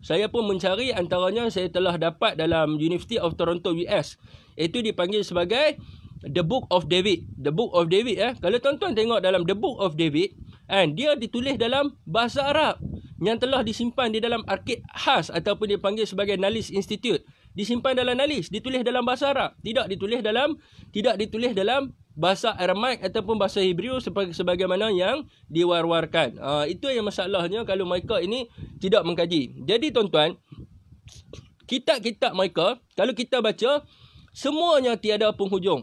saya pun mencari antaranya saya telah dapat dalam University of Toronto US. Itu dipanggil sebagai The Book of David. The Book of David eh. Kalau tuan-tuan tengok dalam The Book of David, kan, dia ditulis dalam bahasa Arab yang telah disimpan di dalam arkid khas ataupun dipanggil sebagai Nalis Institute disimpan dalam nalis ditulis dalam bahasa Arab tidak ditulis dalam tidak ditulis dalam bahasa Aramaik ataupun bahasa Hebrew sebagaimana yang diwar-warkan uh, itu yang masalahnya kalau mereka ini tidak mengkaji jadi tuan-tuan kitab-kitab mereka kalau kita baca semuanya tiada penghujung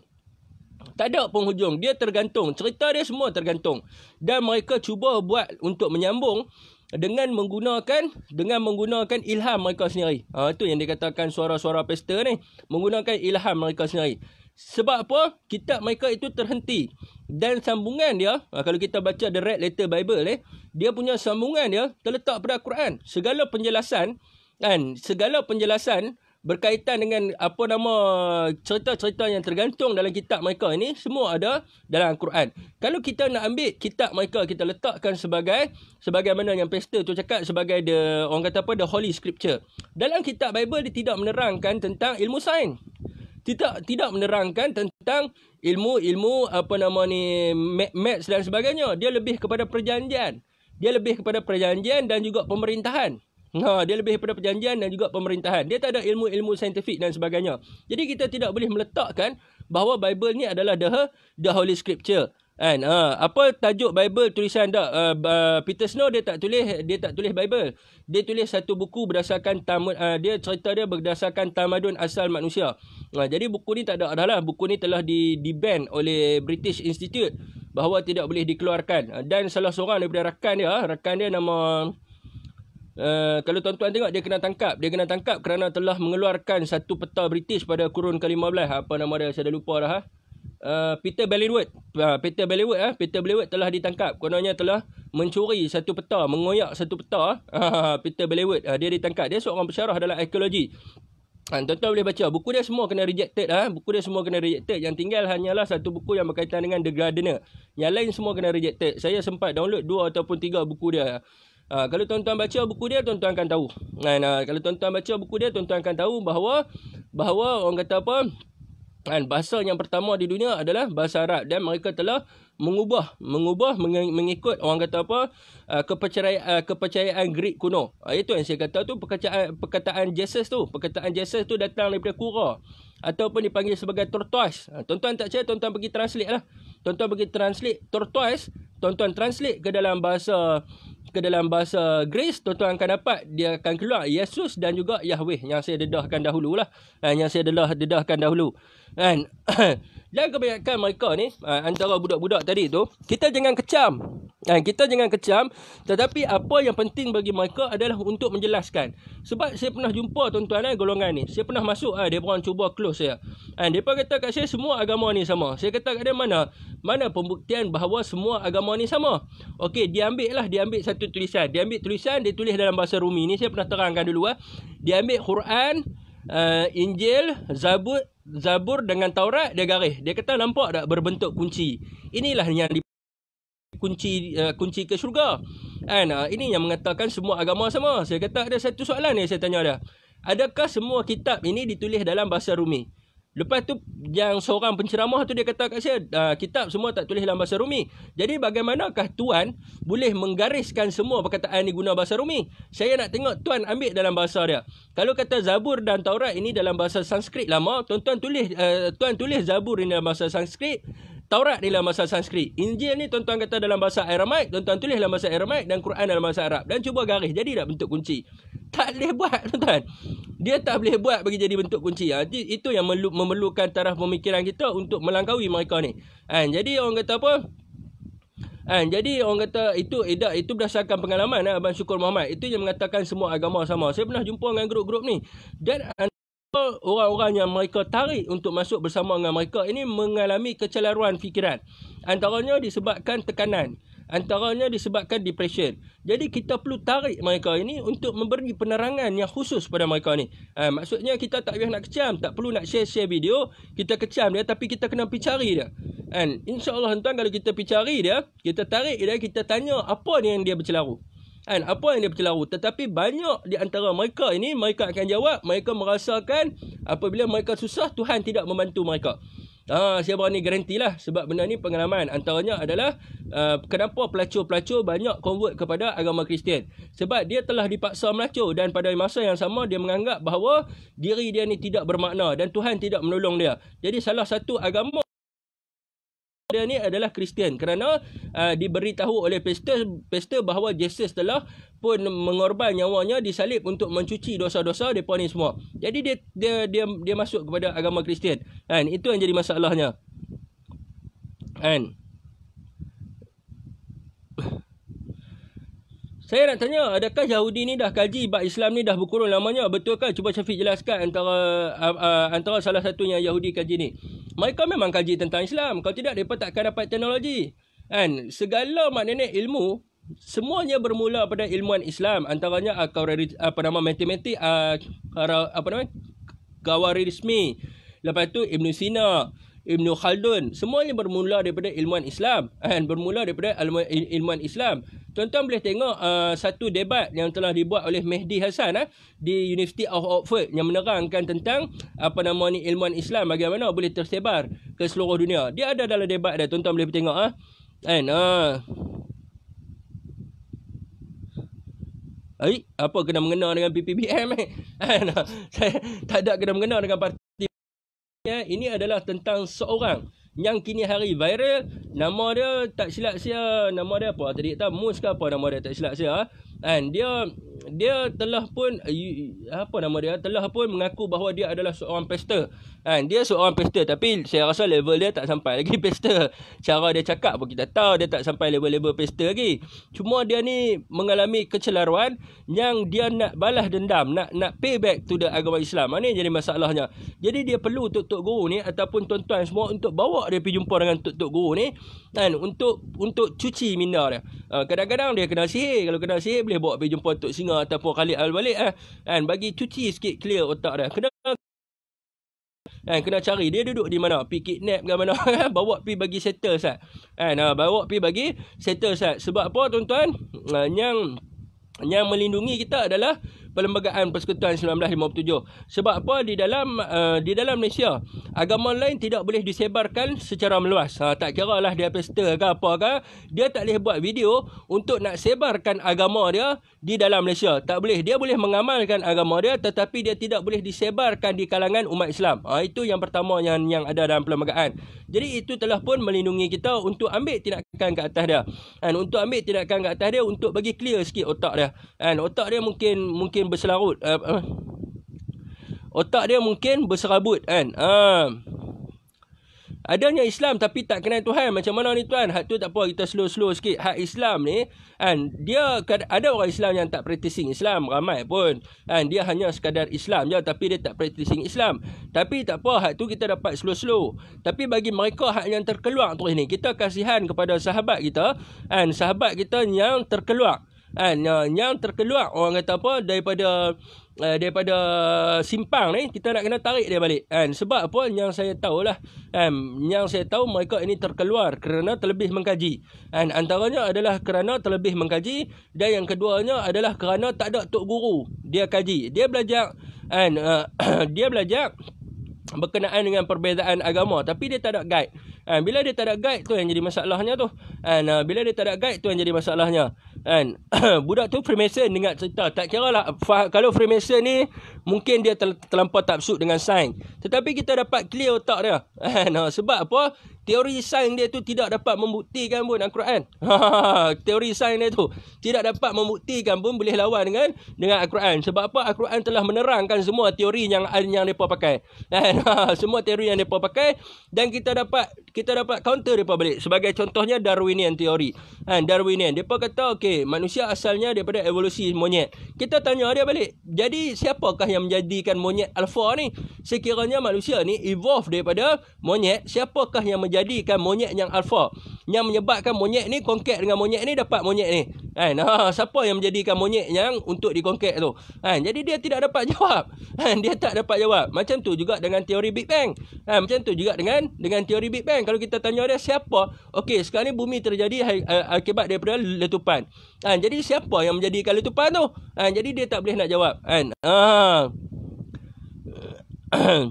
tak ada penghujung dia tergantung cerita dia semua tergantung dan mereka cuba buat untuk menyambung dengan menggunakan dengan menggunakan ilham mereka sendiri. Ha tu yang dikatakan suara-suara pastor ni menggunakan ilham mereka sendiri. Sebab apa? Kitab mereka itu terhenti dan sambungan dia ha, kalau kita baca the red letter bible ni eh, dia punya sambungan dia terletak pada Quran. Segala penjelasan kan segala penjelasan berkaitan dengan apa nama cerita-cerita yang tergantung dalam kitab mereka ini semua ada dalam Al-Quran. Kalau kita nak ambil kitab mereka kita letakkan sebagai sebagaimana yang pastor tu cakap sebagai the orang kata apa the holy scripture. Dalam kitab Bible dia tidak menerangkan tentang ilmu sains. Tidak tidak menerangkan tentang ilmu-ilmu apa nama ni maths dan sebagainya. Dia lebih kepada perjanjian. Dia lebih kepada perjanjian dan juga pemerintahan. Ha, dia lebih daripada perjanjian dan juga pemerintahan. Dia tak ada ilmu-ilmu saintifik dan sebagainya. Jadi kita tidak boleh meletakkan bahawa Bible ni adalah the, the holy scripture. And, ha, apa tajuk Bible tulisan tak? Uh, eh, Peter Snow dia tak tulis dia tak tulis Bible. Dia tulis satu buku berdasarkan tamad, uh, eh, dia cerita dia berdasarkan tamadun asal manusia. Ha, jadi buku ni tak ada adalah buku ni telah di di ban oleh British Institute bahawa tidak boleh dikeluarkan. Dan salah seorang daripada rakan dia, rakan dia nama Eh, kalau tuan-tuan tengok dia kena tangkap dia kena tangkap kerana telah mengeluarkan satu peta British pada kurun ke-15 apa nama dia saya dah lupa dah ha? uh, Peter Bellingwood uh, ah, Peter Bellingwood uh, ha. Peter Bellingwood telah ditangkap kononnya telah mencuri satu peta mengoyak satu peta uh, Peter Bellingwood uh, ah, dia ditangkap dia seorang pensyarah dalam ekologi Tuan-tuan boleh baca Buku dia semua kena rejected ha? Buku dia semua kena rejected Yang tinggal hanyalah satu buku Yang berkaitan dengan The Gardener Yang lain semua kena rejected Saya sempat download Dua ataupun tiga buku dia Ha, kalau tuan-tuan baca buku dia, tuan-tuan akan tahu. Nah, nah, kalau tuan-tuan baca buku dia, tuan-tuan akan tahu bahawa bahawa orang kata apa? Kan, bahasa yang pertama di dunia adalah bahasa Arab dan mereka telah mengubah mengubah mengikut orang kata apa ah, kepercayaan ah, kepercayaan Greek kuno. itu yang saya kata tu perkataan perkataan Jesus tu, perkataan Jesus tu datang daripada Kura ataupun dipanggil sebagai tortoise. Tuan-tuan tak percaya tuan-tuan pergi translate lah. Tuan-tuan pergi translate tortoise, tuan-tuan translate ke dalam bahasa ke dalam bahasa Greece tuan-tuan akan dapat dia akan keluar Yesus dan juga Yahweh yang saya dedahkan dahulu lah. Eh, yang saya dedah, dedahkan dahulu. Dan, dan kebanyakan mereka ni, eh, antara budak-budak tadi tu, kita jangan kecam. Dan eh, kita jangan kecam. Tetapi apa yang penting bagi mereka adalah untuk menjelaskan. Sebab saya pernah jumpa tuan-tuan eh, golongan ni. Saya pernah masuk, eh, dia pun cuba close saya. Dan dia pun kata kat saya, semua agama ni sama. Saya kata kat dia, mana? Mana pembuktian bahawa semua agama ni sama? Okey, diambil lah. diambil satu tulisan. Dia ambil tulisan, dia tulis dalam bahasa Rumi. Ini saya pernah terangkan dulu. Ha. Dia ambil Quran, uh, Injil, Zabur, Zabur dengan Taurat, dia garis. Dia kata nampak tak berbentuk kunci. Inilah yang di kunci uh, kunci ke syurga. And, uh, ah, ini yang mengatakan semua agama sama. Saya kata ada satu soalan ni saya tanya dia. Adakah semua kitab ini ditulis dalam bahasa Rumi? Lepas tu yang seorang penceramah tu dia kata kat saya, uh, kitab semua tak tulis dalam bahasa Rumi. Jadi bagaimanakah tuan boleh menggariskan semua perkataan ni guna bahasa Rumi? Saya nak tengok tuan ambil dalam bahasa dia. Kalau kata Zabur dan Taurat ini dalam bahasa Sanskrit lama, tuan-tuan tulis uh, tuan tulis Zabur ini dalam bahasa Sanskrit. Taurat ni dalam bahasa Sanskrit. Injil ni tuan-tuan kata dalam bahasa Aramaik. Tuan-tuan tulis dalam bahasa Aramaik. Dan Quran dalam bahasa Arab. Dan cuba garis. Jadi tak bentuk kunci. Tak boleh buat tuan-tuan. Dia tak boleh buat bagi jadi bentuk kunci. Ha, itu yang memerlukan taraf pemikiran kita untuk melangkaui mereka ni. Ha, jadi orang kata apa? Ha, jadi orang kata itu edak itu berdasarkan pengalaman ha, Abang Syukur Muhammad. Itu yang mengatakan semua agama sama. Saya pernah jumpa dengan grup-grup ni. Dan orang-orang yang mereka tarik untuk masuk bersama dengan mereka ini mengalami kecelaruan fikiran. Antaranya disebabkan tekanan. Antaranya disebabkan depression. Jadi kita perlu tarik mereka ini untuk memberi penerangan yang khusus pada mereka ni. Ha, maksudnya kita tak payah nak kecam, tak perlu nak share-share video, kita kecam dia tapi kita kena pergi cari dia. Kan? Insya-Allah tuan kalau kita pergi cari dia, kita tarik dia, kita tanya apa ni yang dia bercelaru kan apa yang dia bercelaru tetapi banyak di antara mereka ini mereka akan jawab mereka merasakan apabila mereka susah Tuhan tidak membantu mereka Ha, saya berani garanti lah sebab benda ni pengalaman antaranya adalah uh, kenapa pelacur-pelacur banyak convert kepada agama Kristian sebab dia telah dipaksa melacur dan pada masa yang sama dia menganggap bahawa diri dia ni tidak bermakna dan Tuhan tidak menolong dia jadi salah satu agama dia ni adalah Kristian kerana uh, diberitahu oleh pastor pastor bahawa Jesus telah pun mengorban nyawanya di salib untuk mencuci dosa-dosa depa ni semua. Jadi dia dia dia dia masuk kepada agama Kristian. Kan itu yang jadi masalahnya. Kan saya nak tanya, adakah Yahudi ni dah kaji bab Islam ni dah berkurun lamanya? Betulkah? Cuba Syafiq jelaskan antara uh, uh, antara salah satunya Yahudi kaji ni. Mereka memang kaji tentang Islam. Kalau tidak, mereka takkan dapat teknologi. Kan? Segala mak nenek ilmu, semuanya bermula pada ilmuan Islam. Antaranya akaurarit, apa nama matematik, uh, apa nama gawarismi. Lepas tu Ibn Sina, Ibn Khaldun, semuanya bermula daripada ilmuan Islam. Kan? Bermula daripada ilmuan Islam tuan-tuan boleh tengok uh, satu debat yang telah dibuat oleh Mehdi Hassan uh, di University of Oxford yang menerangkan tentang apa nama ni ilmuan Islam bagaimana boleh tersebar ke seluruh dunia. Dia ada dalam debat dia tuan-tuan boleh tengok ah. Uh. Kan Uh. Ha. Eh, Ai, apa kena mengena dengan PPBM eh? Kan, ha. saya tak ada kena mengena dengan parti ini adalah tentang seorang yang kini hari viral nama dia tak silap saya nama dia apa tadi tak mus ke apa nama dia tak silap saya ah? Dan dia dia telah pun eh, apa nama dia telah pun mengaku bahawa dia adalah seorang pastor. Kan dia seorang pastor tapi saya rasa level dia tak sampai lagi pastor. Cara dia cakap pun kita tahu dia tak sampai level-level pastor lagi. Cuma dia ni mengalami kecelaruan yang dia nak balas dendam, nak nak pay back to the agama Islam. Ini ha, jadi masalahnya. Jadi dia perlu untuk tok guru ni ataupun tuan-tuan semua untuk bawa dia pergi jumpa dengan tok tok guru ni kan untuk untuk cuci minda dia. Ha, kadang-kadang dia kena sihir. Kalau kena sihir boleh bawa pergi jumpa Tok Singa ataupun Khalid Al-Walid eh. Kan bagi cuci sikit clear otak dia. Kena kan kena cari dia duduk di mana pi kidnap ke mana bawa pi bagi settle sat eh. kan ah, bawa pi bagi settle sat eh. sebab apa tuan-tuan ah, yang yang melindungi kita adalah Perlembagaan Persekutuan 1957. Sebab apa? Di dalam uh, di dalam Malaysia, agama lain tidak boleh disebarkan secara meluas. Ha, tak kira lah dia pastor ke apa ke, dia tak boleh buat video untuk nak sebarkan agama dia di dalam Malaysia. Tak boleh. Dia boleh mengamalkan agama dia tetapi dia tidak boleh disebarkan di kalangan umat Islam. Ha, itu yang pertama yang yang ada dalam perlembagaan. Jadi itu telah pun melindungi kita untuk ambil tindakan ke atas dia. Dan untuk ambil tindakan ke atas dia untuk bagi clear sikit otak dia. Dan otak dia mungkin mungkin mungkin berselarut uh, uh, otak dia mungkin berserabut kan uh, adanya Islam tapi tak kenal Tuhan macam mana ni tuan hak tu tak apa kita slow-slow sikit hak Islam ni kan dia ada orang Islam yang tak practicing Islam ramai pun kan dia hanya sekadar Islam je tapi dia tak practicing Islam tapi tak apa hak tu kita dapat slow-slow tapi bagi mereka hak yang terkeluar terus ni kita kasihan kepada sahabat kita kan sahabat kita yang terkeluar kan uh, yang terkeluar orang kata apa daripada uh, daripada simpang ni kita nak kena tarik dia balik kan sebab apa yang saya tahulah kan yang saya tahu mereka ini terkeluar kerana terlebih mengkaji kan antaranya adalah kerana terlebih mengkaji dan yang keduanya adalah kerana tak ada tok guru dia kaji dia belajar kan uh, dia belajar berkenaan dengan perbezaan agama tapi dia tak ada guide Kan bila dia tak ada guide tu yang jadi masalahnya tu. Kan uh, bila dia tak ada guide tu yang jadi masalahnya. Kan budak tu Freemason dengar cerita tak kira lah. kalau Freemason ni mungkin dia tel terlampau tafsir dengan sains. Tetapi kita dapat clear otak dia. Kan uh, sebab apa? Teori sains dia tu tidak dapat membuktikan pun Al-Quran. Teori sains dia tu tidak dapat membuktikan pun boleh lawan dengan dengan Al-Quran. Sebab apa? Al-Quran telah menerangkan semua teori yang yang depa pakai. Kan semua teori yang depa pakai dan kita dapat kita dapat counter depa balik sebagai contohnya darwinian teori kan darwinian depa kata okey manusia asalnya daripada evolusi monyet kita tanya dia balik jadi siapakah yang menjadikan monyet alfa ni sekiranya manusia ni evolve daripada monyet siapakah yang menjadikan monyet yang alfa yang menyebabkan monyet ni konkat dengan monyet ni dapat monyet ni kan ha, siapa yang menjadikan monyet yang untuk dikonkat tu kan jadi dia tidak dapat jawab kan dia tak dapat jawab macam tu juga dengan teori big bang kan macam tu juga dengan dengan teori big bang kalau kita tanya dia siapa okey sekarang ni bumi terjadi akibat daripada letupan kan jadi siapa yang menjadikan letupan tu kan jadi dia tak boleh nak jawab kan ha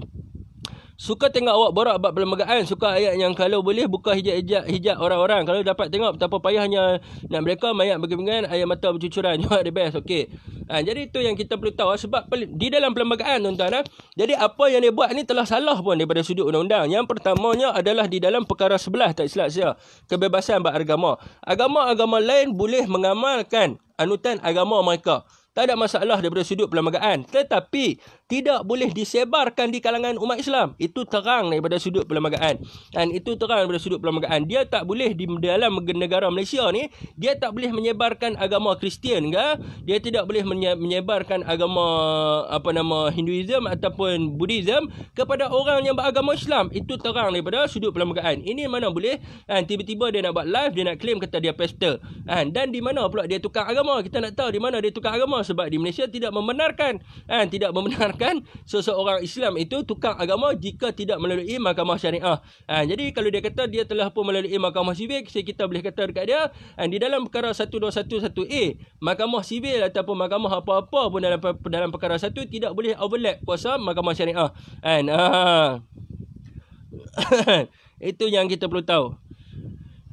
Suka tengok awak borak bab perlembagaan. Suka ayat yang kalau boleh buka hijab-hijab hijab orang-orang. Kalau dapat tengok betapa payahnya nak mereka mayat bergembangan ayat mata bercucuran. You are the best. Okay. Ha, jadi itu yang kita perlu tahu. Sebab di dalam perlembagaan tuan-tuan. Ha? Jadi apa yang dia buat ni telah salah pun daripada sudut undang-undang. Yang pertamanya adalah di dalam perkara sebelah tak silap saya. Kebebasan beragama. Agama-agama lain boleh mengamalkan anutan agama mereka. Tak ada masalah daripada sudut perlembagaan. Tetapi tidak boleh disebarkan di kalangan umat Islam. Itu terang daripada sudut perlembagaan. Dan itu terang daripada sudut perlembagaan. Dia tak boleh di dalam negara Malaysia ni, dia tak boleh menyebarkan agama Kristian ke. Dia tidak boleh menyebarkan agama apa nama Hinduism ataupun Buddhism kepada orang yang beragama Islam. Itu terang daripada sudut perlembagaan. Ini mana boleh kan, tiba-tiba dia nak buat live, dia nak claim kata dia pastor. Kan. Dan di mana pula dia tukar agama? Kita nak tahu di mana dia tukar agama sebab di Malaysia tidak membenarkan. Kan. Tidak membenarkan dinamakan seseorang Islam itu tukang agama jika tidak melalui mahkamah syariah. Ha, jadi kalau dia kata dia telah pun melalui mahkamah sivil, kita boleh kata dekat dia dan ha, di dalam perkara 1211A, mahkamah sivil ataupun mahkamah apa-apa pun dalam dalam perkara satu tidak boleh overlap kuasa mahkamah syariah. Kan? Ha. itu yang kita perlu tahu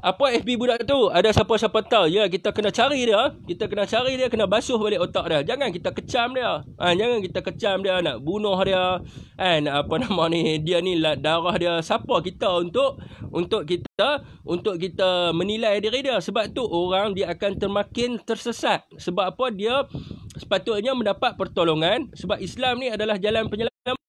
apa FB budak tu ada siapa-siapa tahu ya kita kena cari dia kita kena cari dia kena basuh balik otak dia jangan kita kecam dia ha, jangan kita kecam dia nak bunuh dia kan apa nama ni dia ni darah dia siapa kita untuk untuk kita untuk kita menilai diri dia sebab tu orang dia akan termakin tersesat sebab apa dia sepatutnya mendapat pertolongan sebab Islam ni adalah jalan penyelamat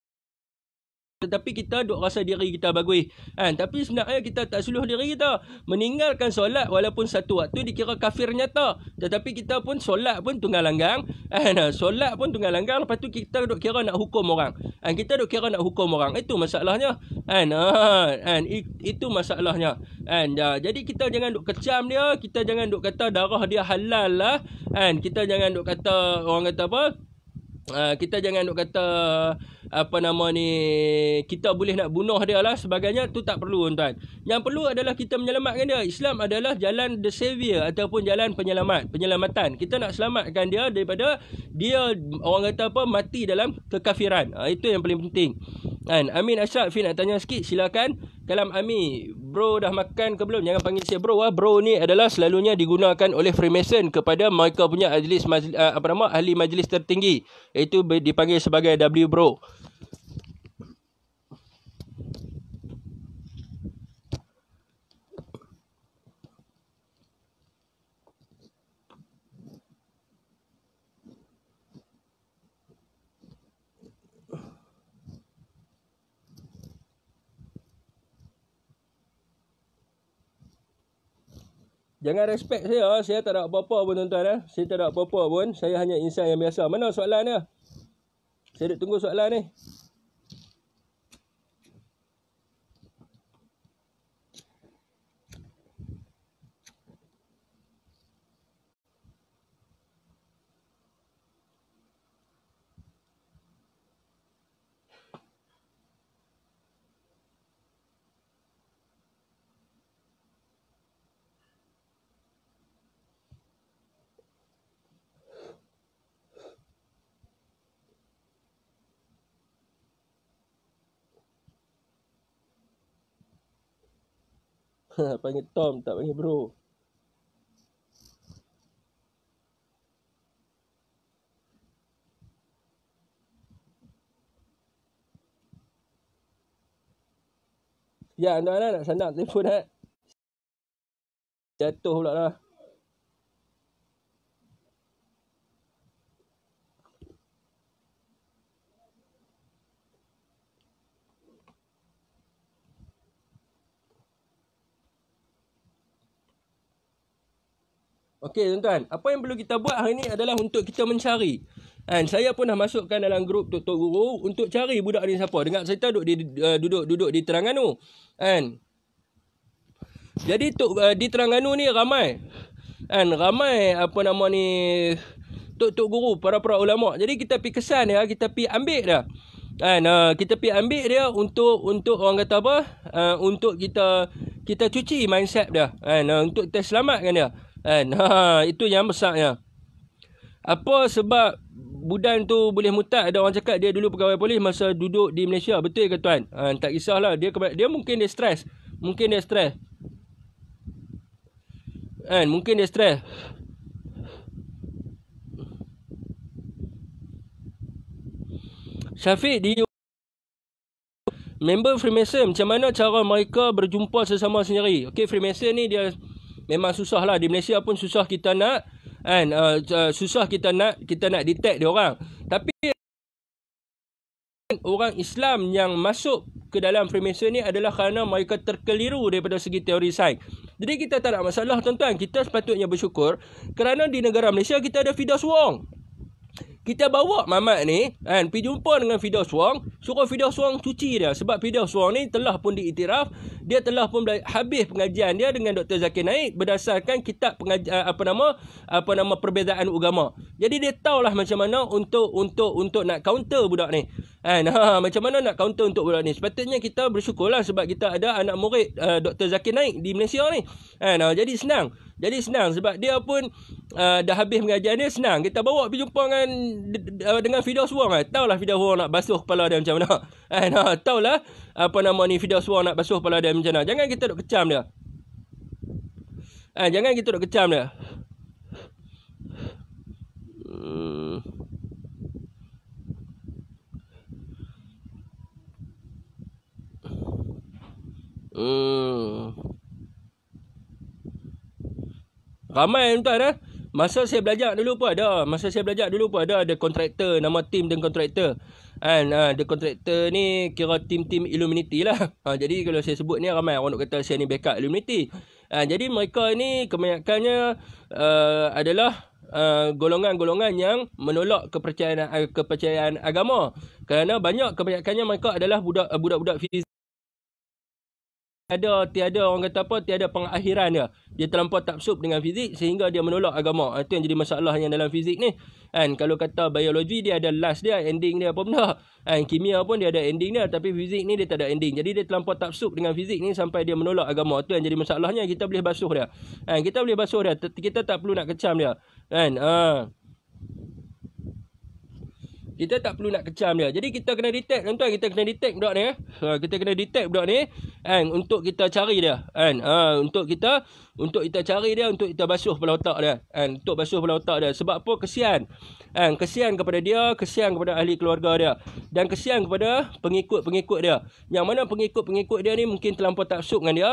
tetapi kita duk rasa diri kita bagus. Kan? Tapi sebenarnya kita tak suluh diri kita. Meninggalkan solat walaupun satu waktu dikira kafir nyata. Tetapi kita pun solat pun tunggal langgang. Kan? Solat pun tunggal langgang. Lepas tu kita duk kira nak hukum orang. Kan? Kita duk kira nak hukum orang. Itu masalahnya. Kan? Ah, kan? Itu masalahnya. Kan? Jadi kita jangan duk kecam dia. Kita jangan duk kata darah dia halal lah. Kan? Kita jangan duk kata orang kata apa uh, kita jangan nak kata apa nama ni kita boleh nak bunuh dia lah sebagainya tu tak perlu tuan yang perlu adalah kita menyelamatkan dia Islam adalah jalan the savior ataupun jalan penyelamat penyelamatan kita nak selamatkan dia daripada dia orang kata apa mati dalam kekafiran uh, itu yang paling penting kan amin asyad fi nak tanya sikit silakan kalam ami bro dah makan ke belum? Jangan panggil saya bro ah. Bro ni adalah selalunya digunakan oleh Freemason kepada mereka punya ahli majlis ah, apa nama ahli majlis tertinggi Itu dipanggil sebagai W bro. Jangan respect saya. Ah. Saya tak ada apa-apa pun tuan-tuan. Eh. Saya tak ada apa-apa pun. Saya hanya insan yang biasa. Mana soalan dia? Saya duduk tunggu soalan ni. panggil Tom tak panggil bro. Ya, anda lah nak sandang telefon eh. Jatuh pula lah. Okey tuan-tuan, apa yang perlu kita buat hari ini adalah untuk kita mencari. Kan saya pun dah masukkan dalam grup Tok Tok Guru untuk cari budak ni siapa. Dengar cerita duduk di eh, duduk-duduk di Terengganu. Kan. Jadi Tok uh, di Terengganu ni ramai. Kan ramai apa nama ni Tok Tok Guru, para-para ulama. Jadi kita pi kesan ya, kita pi ambil dah. Kan uh, kita pi ambil dia untuk untuk orang kata apa? Uh, untuk kita kita cuci mindset dia. Kan uh, untuk kita selamatkan dia. Kan? Ha, ha, itu yang besarnya. Apa sebab Budan tu boleh mutat ada orang cakap dia dulu pegawai polis masa duduk di Malaysia betul ke tuan? Ha, tak kisahlah dia dia mungkin dia stres. Mungkin dia stres. Kan? Mungkin dia stres. Syafiq di member Freemason macam mana cara mereka berjumpa sesama sendiri? Okey Freemason ni dia memang susah lah di Malaysia pun susah kita nak kan uh, susah kita nak kita nak detect dia orang tapi orang Islam yang masuk ke dalam Freemason ni adalah kerana mereka terkeliru daripada segi teori sains. Jadi kita tak ada masalah tuan-tuan, kita sepatutnya bersyukur kerana di negara Malaysia kita ada Fidas Wong kita bawa mamat ni kan pergi jumpa dengan Fidaus Suang. suruh Fidaus Suang cuci dia sebab Fidaus Suang ni telah pun diiktiraf dia telah pun habis pengajian dia dengan Dr Zakir Naik berdasarkan kitab pengajian apa nama apa nama perbezaan agama jadi dia tahulah macam mana untuk untuk untuk nak counter budak ni Kan? Ha, macam mana nak counter untuk budak ni? Sepatutnya kita bersyukur lah sebab kita ada anak murid uh, eh, Dr. Zakir Naik di Malaysia ni. Kan? Ha, jadi senang. Jadi senang sebab dia pun uh, dah habis mengajar dia senang. Kita bawa pergi jumpa dengan eh, dengan Fidaus Wong ah. Ha, taulah Fidaus Wong nak basuh kepala dia macam mana. Kan? Ha, taulah apa nama ni Fidaus Wong nak basuh kepala dia macam mana. Jangan kita duk kecam dia. Ha, jangan kita duk kecam dia. Hmm. Hmm. Ramai tuan eh Masa saya belajar dulu pun ada Masa saya belajar dulu pun ada Ada kontraktor Nama tim dan kontraktor And uh, the kontraktor ni kira tim-tim Illuminati lah uh, Jadi kalau saya sebut ni ramai orang nak kata saya ni backup Illuminati uh, Jadi mereka ni kebanyakannya uh, adalah uh, golongan-golongan yang menolak kepercayaan, kepercayaan agama Kerana banyak kebanyakannya mereka adalah budak-budak fizik tiada tiada orang kata apa tiada pengakhiran dia dia terlampau taksub dengan fizik sehingga dia menolak agama ah, itu yang jadi masalah yang dalam fizik ni kan kalau kata biologi dia ada last dia ending dia apa benda kan kimia pun dia ada ending dia tapi fizik ni dia tak ada ending jadi dia terlampau taksub dengan fizik ni sampai dia menolak agama itu yang jadi masalahnya kita boleh basuh dia kan kita boleh basuh dia kita tak perlu nak kecam dia kan ha. Kita tak perlu nak kecam dia. Jadi kita kena detect tuan-tuan, kita kena detect budak ni. Eh. Ha, kita kena detect budak ni kan untuk kita cari dia kan. Ha, untuk kita untuk kita cari dia untuk kita basuh pula otak dia kan. Untuk basuh pula otak dia sebab apa? Kesian. Kan kesian kepada dia, kesian kepada ahli keluarga dia dan kesian kepada pengikut-pengikut dia. Yang mana pengikut-pengikut dia ni mungkin terlampau taksub dengan dia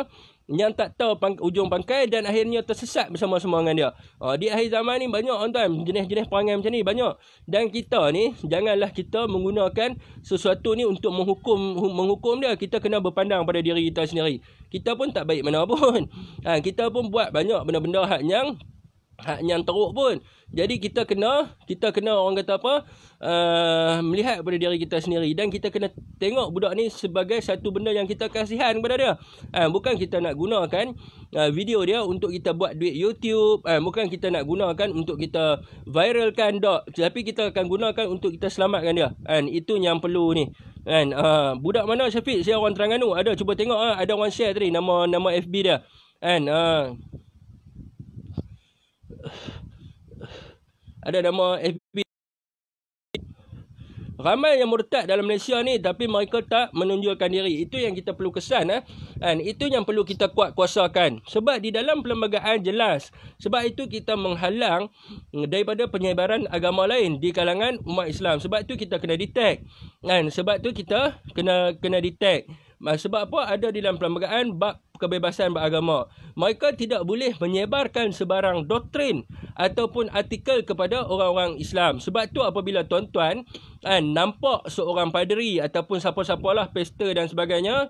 yang tak tahu pang, ujung pangkai dan akhirnya tersesat bersama-sama dengan dia. Uh, di akhir zaman ni banyak on time jenis-jenis perangai macam ni banyak. Dan kita ni janganlah kita menggunakan sesuatu ni untuk menghukum menghukum dia. Kita kena berpandang pada diri kita sendiri. Kita pun tak baik mana pun. Ha, kita pun buat banyak benda-benda yang Haknya yang teruk pun. Jadi kita kena, kita kena orang kata apa, uh, melihat pada diri kita sendiri. Dan kita kena tengok budak ni sebagai satu benda yang kita kasihan kepada dia. Uh, bukan kita nak gunakan uh, video dia untuk kita buat duit YouTube. Uh, bukan kita nak gunakan untuk kita viralkan dok. Tapi kita akan gunakan untuk kita selamatkan dia. Uh, itu yang perlu ni. Kan, uh, budak mana Syafiq? Saya orang Terengganu. Ada, cuba tengok. Uh, ada orang share tadi nama nama FB dia. Kan, uh, ada nama FB ramai yang murtad dalam Malaysia ni tapi mereka tak menunjukkan diri itu yang kita perlu kesan eh? And itu yang perlu kita kuat kuasakan sebab di dalam perlembagaan jelas sebab itu kita menghalang mm, daripada penyebaran agama lain di kalangan umat Islam sebab itu kita kena detect And sebab itu kita kena kena detect Ah, sebab apa? Ada di dalam perlembagaan bab kebebasan beragama. Mereka tidak boleh menyebarkan sebarang doktrin ataupun artikel kepada orang-orang Islam. Sebab tu apabila tuan-tuan kan, nampak seorang paderi ataupun siapa-siapalah pester dan sebagainya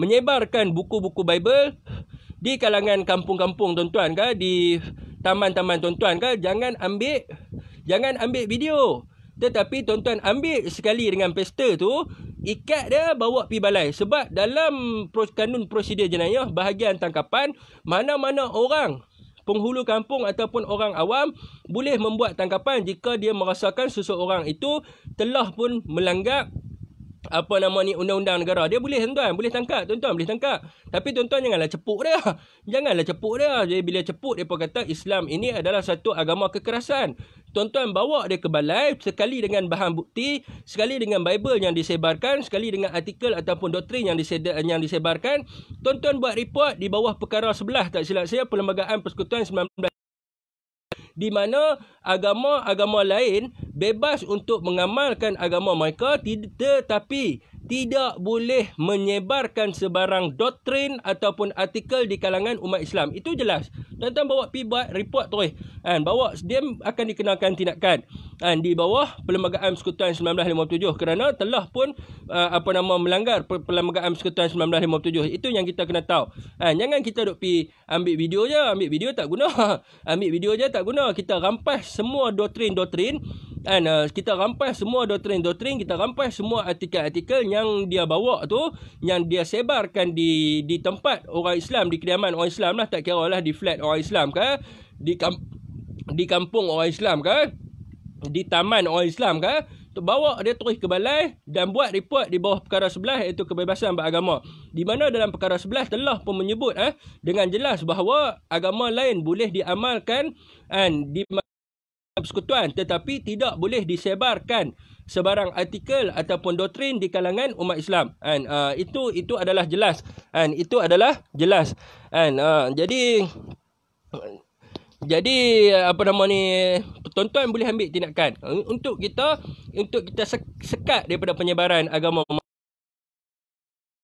menyebarkan buku-buku Bible di kalangan kampung-kampung tuan-tuan ke, di taman-taman tuan-tuan ke, jangan ambil jangan ambil video. Tetapi tuan-tuan ambil sekali dengan pester tu Ikat dia bawa pergi balai Sebab dalam kanun prosedur jenayah Bahagian tangkapan Mana-mana orang penghulu kampung ataupun orang awam Boleh membuat tangkapan jika dia merasakan seseorang itu Telah pun melanggar apa nama ni undang-undang negara dia boleh tuan boleh tangkap tuan-tuan boleh tangkap tapi tuan-tuan janganlah cepuk dia janganlah cepuk dia jadi bila cepuk depa kata Islam ini adalah satu agama kekerasan tuan-tuan bawa dia ke balai sekali dengan bahan bukti sekali dengan bible yang disebarkan sekali dengan artikel ataupun doktrin yang yang disebarkan tuan-tuan buat report di bawah perkara sebelah tak silap saya perlembagaan persekutuan 19 di mana agama-agama lain bebas untuk mengamalkan agama mereka tetapi tidak boleh menyebarkan sebarang doktrin ataupun artikel di kalangan umat Islam. Itu jelas. Tuan-tuan bawa pibat buat report tu. Kan bawa dia akan dikenakan tindakan kan di bawah Perlembagaan Persekutuan 1957 kerana telah pun uh, apa nama melanggar Perlembagaan Persekutuan 1957. Itu yang kita kena tahu. Kan jangan kita duk pi ambil video je, ambil video tak guna. ambil video je tak guna. Kita rampas semua doktrin-doktrin kan uh, kita rampas semua doktrin-doktrin, kita rampas semua artikel-artikel yang yang dia bawa tu yang dia sebarkan di di tempat orang Islam di kediaman orang Islam lah tak kira lah di flat orang Islam ke di kam, di kampung orang Islam ke di taman orang Islam ke tu bawa dia terus ke balai dan buat report di bawah perkara sebelah iaitu kebebasan beragama di mana dalam perkara sebelah telah pun menyebut eh dengan jelas bahawa agama lain boleh diamalkan dan di persekutuan tetapi tidak boleh disebarkan sebarang artikel ataupun doktrin di kalangan umat Islam and uh, itu itu adalah jelas and itu adalah jelas and uh, jadi jadi apa nama ni tuan-tuan boleh ambil tindakan untuk kita untuk kita sekat daripada penyebaran agama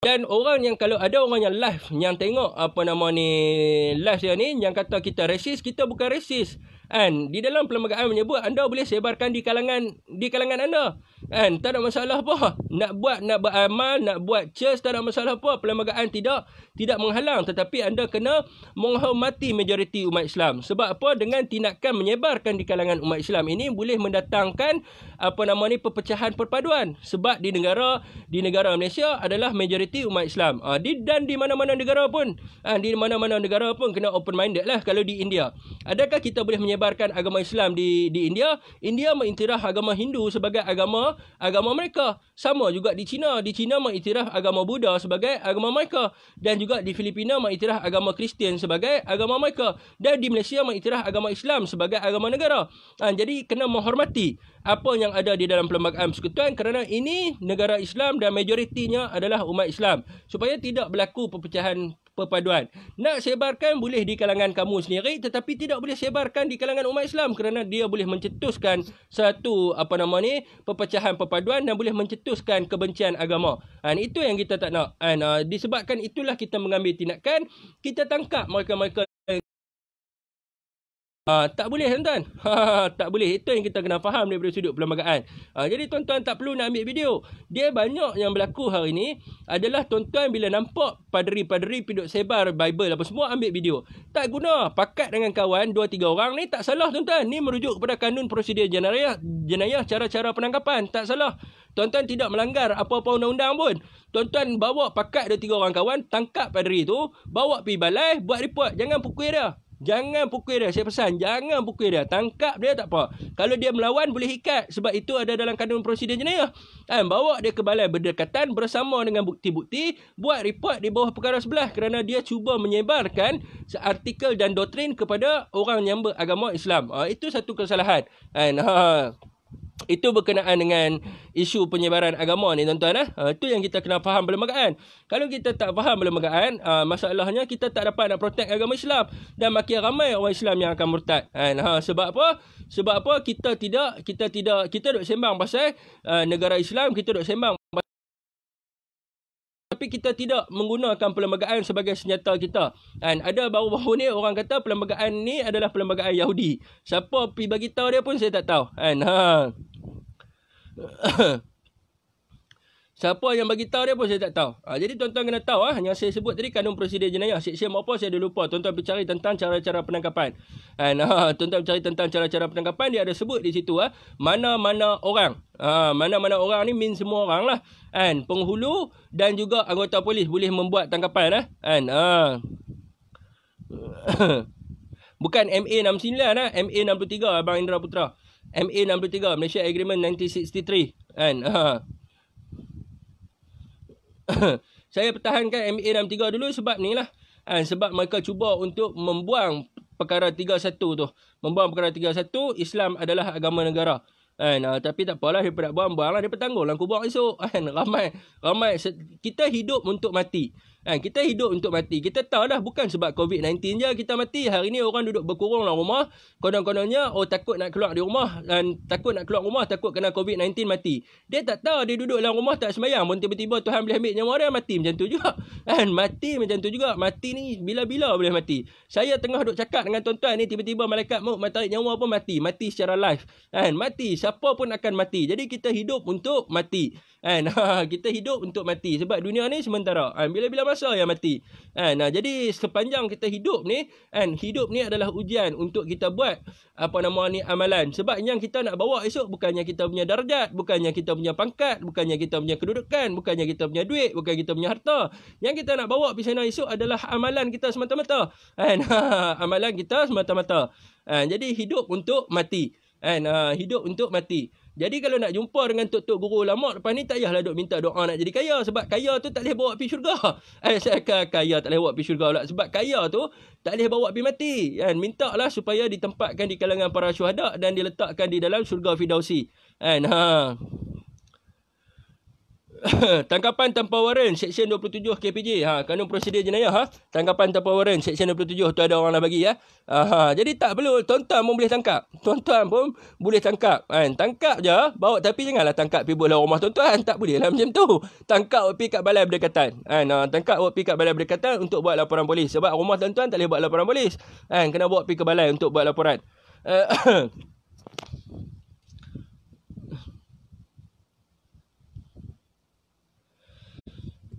dan orang yang kalau ada orang yang live yang tengok apa nama ni live dia ni yang kata kita rasis kita bukan rasis Kan? Di dalam perlembagaan menyebut anda boleh sebarkan di kalangan di kalangan anda kan tak ada masalah apa nak buat nak beramal nak buat church tak ada masalah apa perlembagaan tidak tidak menghalang tetapi anda kena menghormati majoriti umat Islam sebab apa dengan tindakan menyebarkan di kalangan umat Islam ini boleh mendatangkan apa nama ni perpecahan perpaduan sebab di negara di negara Malaysia adalah majoriti umat Islam ha, di dan di mana-mana negara pun ah di mana-mana negara pun kena open minded lah kalau di India adakah kita boleh menyebarkan agama Islam di di India India mengiktiraf agama Hindu sebagai agama agama mereka. Sama juga di China. Di China mengiktiraf agama Buddha sebagai agama mereka. Dan juga di Filipina mengiktiraf agama Kristian sebagai agama mereka. Dan di Malaysia mengiktiraf agama Islam sebagai agama negara. Ha, jadi kena menghormati apa yang ada di dalam perlembagaan persekutuan kerana ini negara Islam dan majoritinya adalah umat Islam. Supaya tidak berlaku perpecahan perpaduan. Nak sebarkan boleh di kalangan kamu sendiri tetapi tidak boleh sebarkan di kalangan umat Islam kerana dia boleh mencetuskan satu apa nama ni perpecahan perpaduan dan boleh mencetuskan kebencian agama. Dan itu yang kita tak nak. Dan uh, disebabkan itulah kita mengambil tindakan, kita tangkap mereka-mereka Uh, tak boleh tuan-tuan. tak boleh. Itu yang kita kena faham daripada sudut perlembagaan. Uh, jadi tuan-tuan tak perlu nak ambil video. Dia banyak yang berlaku hari ini adalah tuan-tuan bila nampak paderi-paderi piduk sebar Bible apa semua ambil video. Tak guna. Pakat dengan kawan dua tiga orang ni tak salah tuan-tuan. Ni merujuk kepada kanun prosedur jenayah, jenayah cara-cara penangkapan. Tak salah. Tuan-tuan tidak melanggar apa-apa undang-undang pun. Tuan-tuan bawa pakat dua tiga orang kawan, tangkap paderi tu, bawa pergi balai, buat report. Jangan pukul dia. Jangan pukul dia. Saya pesan. Jangan pukul dia. Tangkap dia tak apa. Kalau dia melawan, boleh ikat. Sebab itu ada dalam kandungan prosedur jenayah. Dan bawa dia ke balai berdekatan bersama dengan bukti-bukti. Buat report di bawah perkara sebelah. Kerana dia cuba menyebarkan artikel dan doktrin kepada orang yang beragama Islam. Ha, itu satu kesalahan. Dan... Ha, ha itu berkenaan dengan isu penyebaran agama ni tuan-tuan eh. Ah. Uh, ah, itu yang kita kena faham perlembagaan. Kalau kita tak faham perlembagaan, uh, ah, masalahnya kita tak dapat nak protect agama Islam dan makin ramai orang Islam yang akan murtad. Kan? Ha, sebab apa? Sebab apa kita tidak kita tidak kita duk sembang pasal uh, negara Islam, kita duk sembang tapi kita tidak menggunakan perlembagaan sebagai senjata kita. Kan? Ada baru-baru ni orang kata perlembagaan ni adalah perlembagaan Yahudi. Siapa pergi bagi tahu dia pun saya tak tahu. Kan? Ha. Siapa yang bagi tahu dia pun saya tak tahu. Ha, jadi tuan-tuan kena tahu ah ha, yang saya sebut tadi kanun prosedur jenayah. Seksyen apa saya dah lupa. Tuan-tuan bercari tentang cara-cara penangkapan. And ha, tuan-tuan bercari tentang cara-cara penangkapan dia ada sebut di situ ah mana-mana orang. Ha, mana-mana orang ni min semua orang lah. And penghulu dan juga anggota polis boleh membuat tangkapan ah. Ha. And ha. Bukan MA69 ah, ha, MA63 Abang Indra Putra. MA63 Malaysia Agreement 1963 kan ha. saya pertahankan MA63 dulu sebab ni lah ha. sebab mereka cuba untuk membuang perkara 31 tu membuang perkara 31 Islam adalah agama negara kan ha. tapi tak apalah daripada buang-buang lah daripada tanggul lah aku buang esok kan ramai ramai kita hidup untuk mati Kan, kita hidup untuk mati. Kita tahu dah bukan sebab COVID-19 je kita mati. Hari ni orang duduk berkurung dalam rumah. Konon-kononnya, oh takut nak keluar di rumah. Dan takut nak keluar rumah, takut kena COVID-19 mati. Dia tak tahu dia duduk dalam rumah tak semayang. Mungkin tiba-tiba Tuhan boleh ambil nyawa dia, mati macam tu juga. Kan, mati macam tu juga. Mati ni bila-bila boleh mati. Saya tengah duduk cakap dengan tuan-tuan ni, tiba-tiba malaikat mau matahari nyawa pun mati. Mati secara live. Kan, mati. Siapa pun akan mati. Jadi kita hidup untuk mati. Kan, kita hidup untuk mati. Sebab dunia ni sementara. Kan, bila-bila dewasa yang mati. Kan? Nah, jadi sepanjang kita hidup ni, kan, hidup ni adalah ujian untuk kita buat apa nama ni amalan. Sebab yang kita nak bawa esok bukannya kita punya darjat, bukannya kita punya pangkat, bukannya kita punya kedudukan, bukannya kita punya duit, bukan kita punya harta. Yang kita nak bawa pergi sana esok adalah amalan kita semata-mata. Kan? Ha, amalan kita semata-mata. Kan? jadi hidup untuk mati. Kan? Uh, hidup untuk mati. Jadi kalau nak jumpa dengan tok-tok guru lama lepas ni tak payahlah duk minta doa nak jadi kaya sebab kaya tu tak boleh bawa pergi syurga. Eh saya kaya tak boleh bawa pergi syurga pula sebab kaya tu tak boleh bawa pergi mati. Kan mintalah supaya ditempatkan di kalangan para syuhada dan diletakkan di dalam syurga Firdausi. Kan ha. tangkapan tanpa waran Seksyen 27 KPJ ha, Kanun prosedur jenayah ha? Tangkapan tanpa waran Seksyen 27 tu ada orang dah bagi ya? ha, ha. Jadi tak perlu Tuan-tuan pun boleh tangkap Tuan-tuan pun boleh tangkap ha, Tangkap je Bawa tapi janganlah tangkap Pergi bola rumah tuan-tuan Tak boleh lah macam tu Tangkap pergi kat balai berdekatan ha, ha. Tangkap pergi kat balai berdekatan Untuk buat laporan polis Sebab rumah tuan-tuan tak boleh buat laporan polis ha, Kena buat pergi ke balai Untuk buat laporan eh,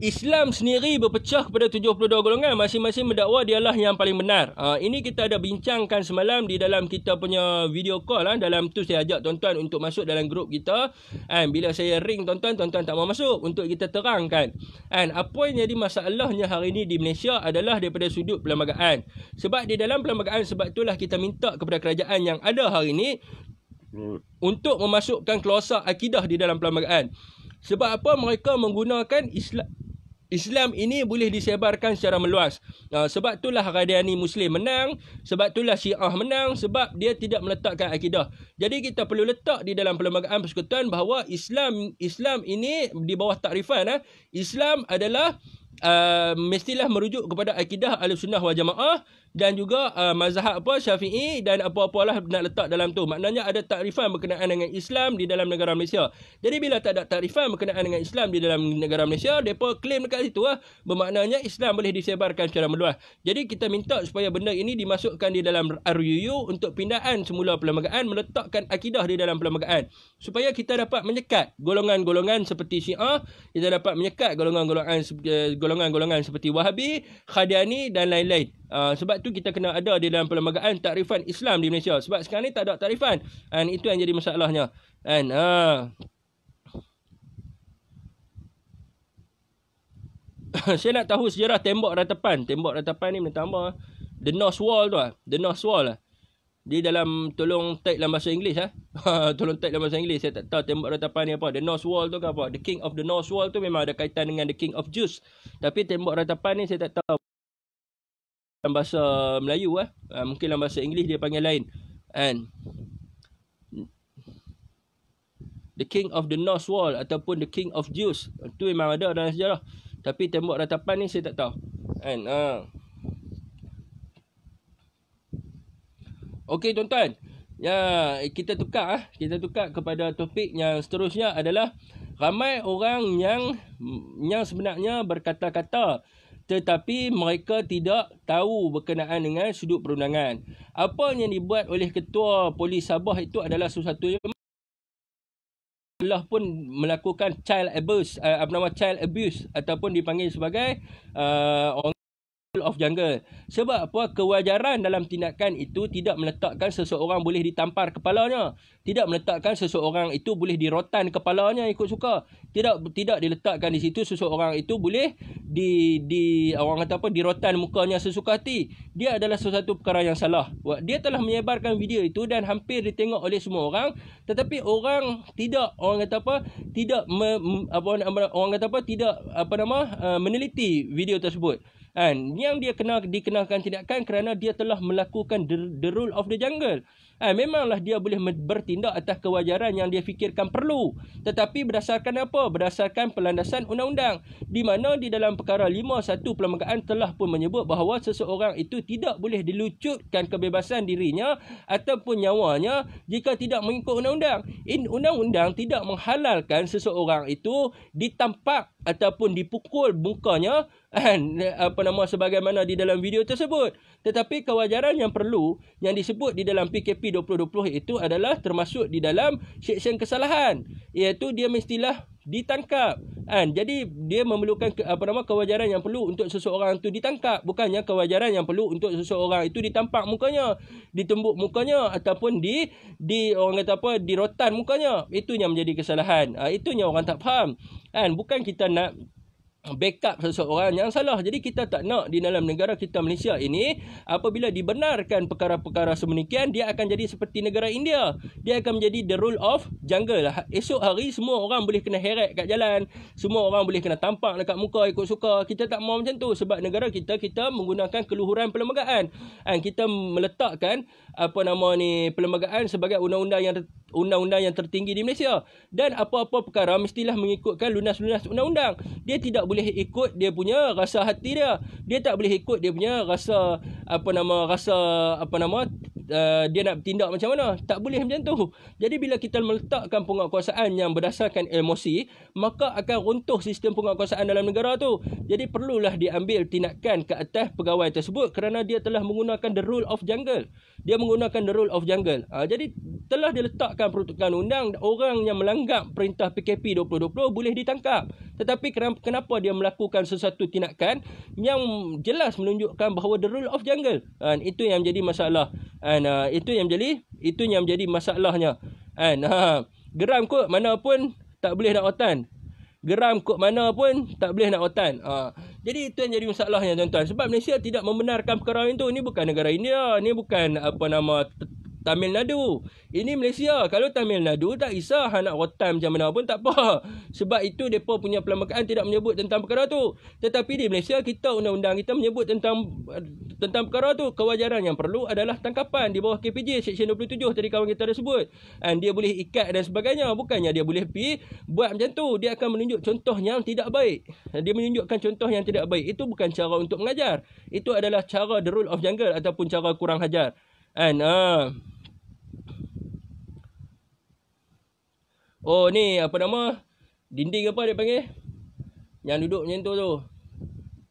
Islam sendiri berpecah kepada 72 golongan masing-masing mendakwa dialah yang paling benar. Ha, ini kita ada bincangkan semalam di dalam kita punya video call ha. dalam tu saya ajak tuan-tuan untuk masuk dalam grup kita. Kan bila saya ring tuan-tuan tuan-tuan tak mau masuk untuk kita terangkan. Kan apa yang jadi masalahnya hari ini di Malaysia adalah daripada sudut perlembagaan. Sebab di dalam perlembagaan sebab itulah kita minta kepada kerajaan yang ada hari ini untuk memasukkan klausa akidah di dalam perlembagaan. Sebab apa mereka menggunakan Islam Islam ini boleh disebarkan secara meluas. Uh, sebab itulah Radiani Muslim menang, sebab itulah Syiah menang, sebab dia tidak meletakkan akidah. Jadi kita perlu letak di dalam perlembagaan persekutuan bahawa Islam Islam ini di bawah takrifan. Eh, Islam adalah uh, mestilah merujuk kepada akidah al-sunnah wa jamaah dan juga uh, mazhab apa Syafi'i dan apa-apalah nak letak dalam tu. Maknanya ada takrifan berkenaan dengan Islam di dalam negara Malaysia. Jadi bila tak ada takrifan berkenaan dengan Islam di dalam negara Malaysia, depa claim dekat situ ah bermaknanya Islam boleh disebarkan secara meluas. Jadi kita minta supaya benda ini dimasukkan di dalam RUU untuk pindaan semula perlembagaan meletakkan akidah di dalam perlembagaan supaya kita dapat menyekat golongan-golongan seperti Syiah, kita dapat menyekat golongan-golongan eh, golongan-golongan seperti Wahabi, Khadiani dan lain-lain. Uh, sebab tu kita kena ada di dalam perlembagaan takrifan Islam di Malaysia sebab sekarang ni tak ada takrifan and itu yang jadi masalahnya And ha saya nak tahu sejarah tembok ratapan tembok ratapan ni menambah the north wall tu ah the north wall lah di dalam tolong tag dalam bahasa Inggeris ah tolong tag dalam bahasa Inggeris saya tak tahu tembok ratapan ni apa the north wall tu ke apa the king of the north wall tu memang ada kaitan dengan the king of Jews. tapi tembok ratapan ni saya tak tahu dalam bahasa Melayu eh. Uh, mungkin dalam bahasa Inggeris dia panggil lain. And the king of the north wall ataupun the king of Jews itu memang ada dalam sejarah. Tapi tembok ratapan ni saya tak tahu. And ha. Uh. Okey tuan-tuan. Ya, kita tukar ah. Kita tukar kepada topik yang seterusnya adalah ramai orang yang yang sebenarnya berkata-kata tetapi mereka tidak tahu berkenaan dengan sudut perundangan. Apa yang dibuat oleh ketua polis Sabah itu adalah sesuatu yang Allah pun melakukan child abuse uh, apa nama child abuse ataupun dipanggil sebagai uh, orang of jungle. Sebab apa? Kewajaran dalam tindakan itu tidak meletakkan seseorang boleh ditampar kepalanya. Tidak meletakkan seseorang itu boleh dirotan kepalanya ikut suka. Tidak tidak diletakkan di situ seseorang itu boleh di di orang kata apa dirotan mukanya sesuka hati. Dia adalah sesuatu perkara yang salah. Dia telah menyebarkan video itu dan hampir ditengok oleh semua orang tetapi orang tidak orang kata apa tidak me, apa orang kata apa tidak apa nama eh, meneliti video tersebut kan yang dia kena dikenakan tindakan kerana dia telah melakukan the, the rule of the jungle kan memanglah dia boleh bertindak atas kewajaran yang dia fikirkan perlu tetapi berdasarkan apa berdasarkan pelandasan undang-undang di mana di dalam perkara 51 perlembagaan telah pun menyebut bahawa seseorang itu tidak boleh dilucutkan kebebasan dirinya ataupun nyawanya jika tidak mengikut undang-undang undang-undang tidak menghalalkan seseorang itu ditampak ataupun dipukul mukanya eh, apa nama sebagaimana di dalam video tersebut tetapi kewajaran yang perlu yang disebut di dalam PKP 2020 itu adalah termasuk di dalam seksyen kesalahan iaitu dia mestilah ditangkap kan jadi dia memerlukan apa nama kewajaran yang perlu untuk seseorang itu ditangkap bukannya kewajaran yang perlu untuk seseorang itu ditampak mukanya ditembuk mukanya ataupun di di orang kata apa dirotan mukanya itu yang menjadi kesalahan ha, itu yang orang tak faham kan bukan kita nak Uh, backup seseorang yang salah. Jadi kita tak nak di dalam negara kita Malaysia ini apabila dibenarkan perkara-perkara semenikian dia akan jadi seperti negara India. Dia akan menjadi the rule of jungle. lah. Esok hari semua orang boleh kena heret kat jalan. Semua orang boleh kena tampak dekat muka ikut suka. Kita tak mahu macam tu sebab negara kita kita menggunakan keluhuran perlembagaan. Dan kita meletakkan apa nama ni perlembagaan sebagai undang-undang yang undang-undang yang tertinggi di Malaysia dan apa-apa perkara mestilah mengikutkan lunas-lunas undang-undang dia tidak boleh ikut dia punya rasa hati dia dia tak boleh ikut dia punya rasa apa nama rasa apa nama uh, dia nak bertindak macam mana tak boleh macam tu jadi bila kita meletakkan penguasaan yang berdasarkan emosi maka akan runtuh sistem penguasaan dalam negara tu jadi perlulah diambil tindakan ke atas pegawai tersebut kerana dia telah menggunakan the rule of jungle dia menggunakan the rule of jungle. Ha, jadi telah diletakkan peruntukan undang orang yang melanggar perintah PKP 2020 boleh ditangkap. Tetapi kenapa dia melakukan sesuatu tindakan yang jelas menunjukkan bahawa the rule of jungle. Ha, itu yang jadi masalah. And, uh, ha, itu yang jadi, itu yang jadi masalahnya. And, ha, geram kot mana pun tak boleh nak otan geram kot mana pun tak boleh nak otan. Ha. Jadi itu yang jadi masalahnya tuan-tuan. Sebab Malaysia tidak membenarkan perkara itu. Ini bukan negara India. Ini bukan apa nama Tamil Nadu. Ini Malaysia. Kalau Tamil Nadu tak kisah nak rotan macam mana pun tak apa. Sebab itu mereka punya perlembagaan tidak menyebut tentang perkara tu. Tetapi di Malaysia kita undang-undang kita menyebut tentang tentang perkara tu. Kewajaran yang perlu adalah tangkapan di bawah KPJ Seksyen 27 tadi kawan kita dah sebut. And dia boleh ikat dan sebagainya. Bukannya dia boleh pi buat macam tu. Dia akan menunjuk contoh yang tidak baik. Dia menunjukkan contoh yang tidak baik. Itu bukan cara untuk mengajar. Itu adalah cara the rule of jungle ataupun cara kurang hajar. And uh, Oh ni apa nama Dinding apa dia panggil Yang duduk macam tu tu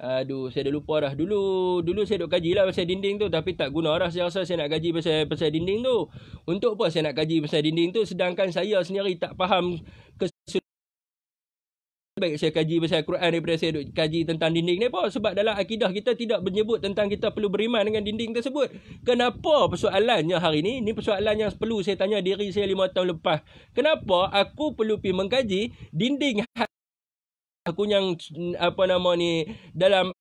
Aduh saya dah lupa dah Dulu dulu saya duk kaji lah pasal dinding tu Tapi tak guna dah saya rasa saya nak kaji pasal, pasal dinding tu Untuk apa saya nak kaji pasal dinding tu Sedangkan saya sendiri tak faham ke sebaik saya kaji pasal Quran daripada saya duk kaji tentang dinding ni apa? Sebab dalam akidah kita tidak menyebut tentang kita perlu beriman dengan dinding tersebut. Kenapa persoalannya hari ini? Ini persoalan yang perlu saya tanya diri saya lima tahun lepas. Kenapa aku perlu pergi mengkaji dinding ha- aku yang mm, apa nama ni dalam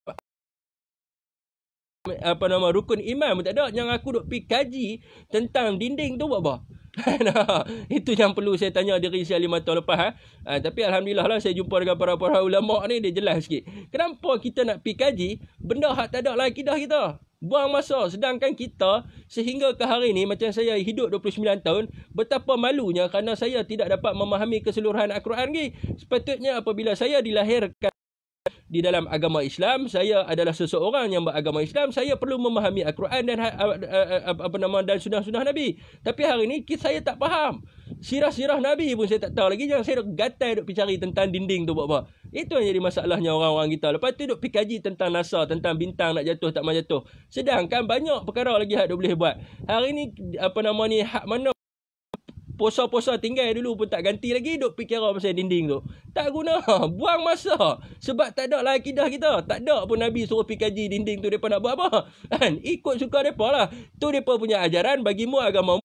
apa nama rukun iman pun tak ada yang aku duk pi kaji tentang dinding tu buat apa? itu yang perlu saya tanya diri saya lima tahun lepas ha? Ha, Tapi Alhamdulillah lah saya jumpa dengan para-para ulama ni Dia jelas sikit Kenapa kita nak pergi kaji Benda hak tak ada lah akidah kita Buang masa Sedangkan kita Sehingga ke hari ni Macam saya hidup 29 tahun Betapa malunya Kerana saya tidak dapat memahami keseluruhan Al-Quran ni Sepatutnya apabila saya dilahirkan di dalam agama Islam saya adalah seseorang yang beragama Islam saya perlu memahami al-Quran dan ha, ha, ha, apa nama dan sunnah-sunnah Nabi tapi hari ini kita saya tak faham sirah-sirah Nabi pun saya tak tahu lagi jangan saya duk gatai duk cari tentang dinding tu buat apa itu yang jadi masalahnya orang-orang kita lepas tu duk pergi kaji tentang NASA tentang bintang nak jatuh tak mau jatuh sedangkan banyak perkara lagi hak duk boleh buat hari ini apa nama ni hak mana posa-posa tinggal dulu pun tak ganti lagi duk fikir pasal dinding tu tak guna buang masa sebab tak ada lah akidah kita tak ada pun Nabi suruh pergi kaji dinding tu mereka nak buat apa kan? ikut suka mereka lah tu mereka punya ajaran bagi mu agama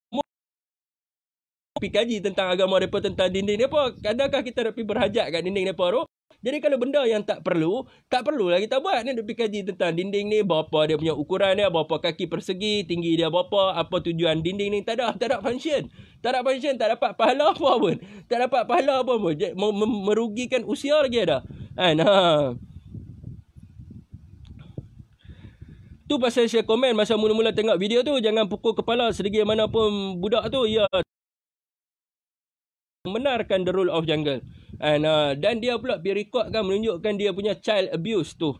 pergi kaji tentang agama mereka, tentang dinding mereka. Kadangkah kita nak pergi berhajat kat dinding mereka tu? Jadi kalau benda yang tak perlu, tak perlulah kita buat. Ni pergi kaji tentang dinding ni, berapa dia punya ukuran dia, berapa kaki persegi, tinggi dia berapa, apa tujuan dinding ni. Tak ada, tak ada function. Tak ada function, tak dapat pahala apa pun. Tak dapat pahala apa pun. Jadi, merugikan usia lagi ada. Kan? Ha. Tu pasal saya komen masa mula-mula tengok video tu jangan pukul kepala sedikit mana pun budak tu ya membenarkan the rule of jungle and uh, dan dia pula bi kan menunjukkan dia punya child abuse tu.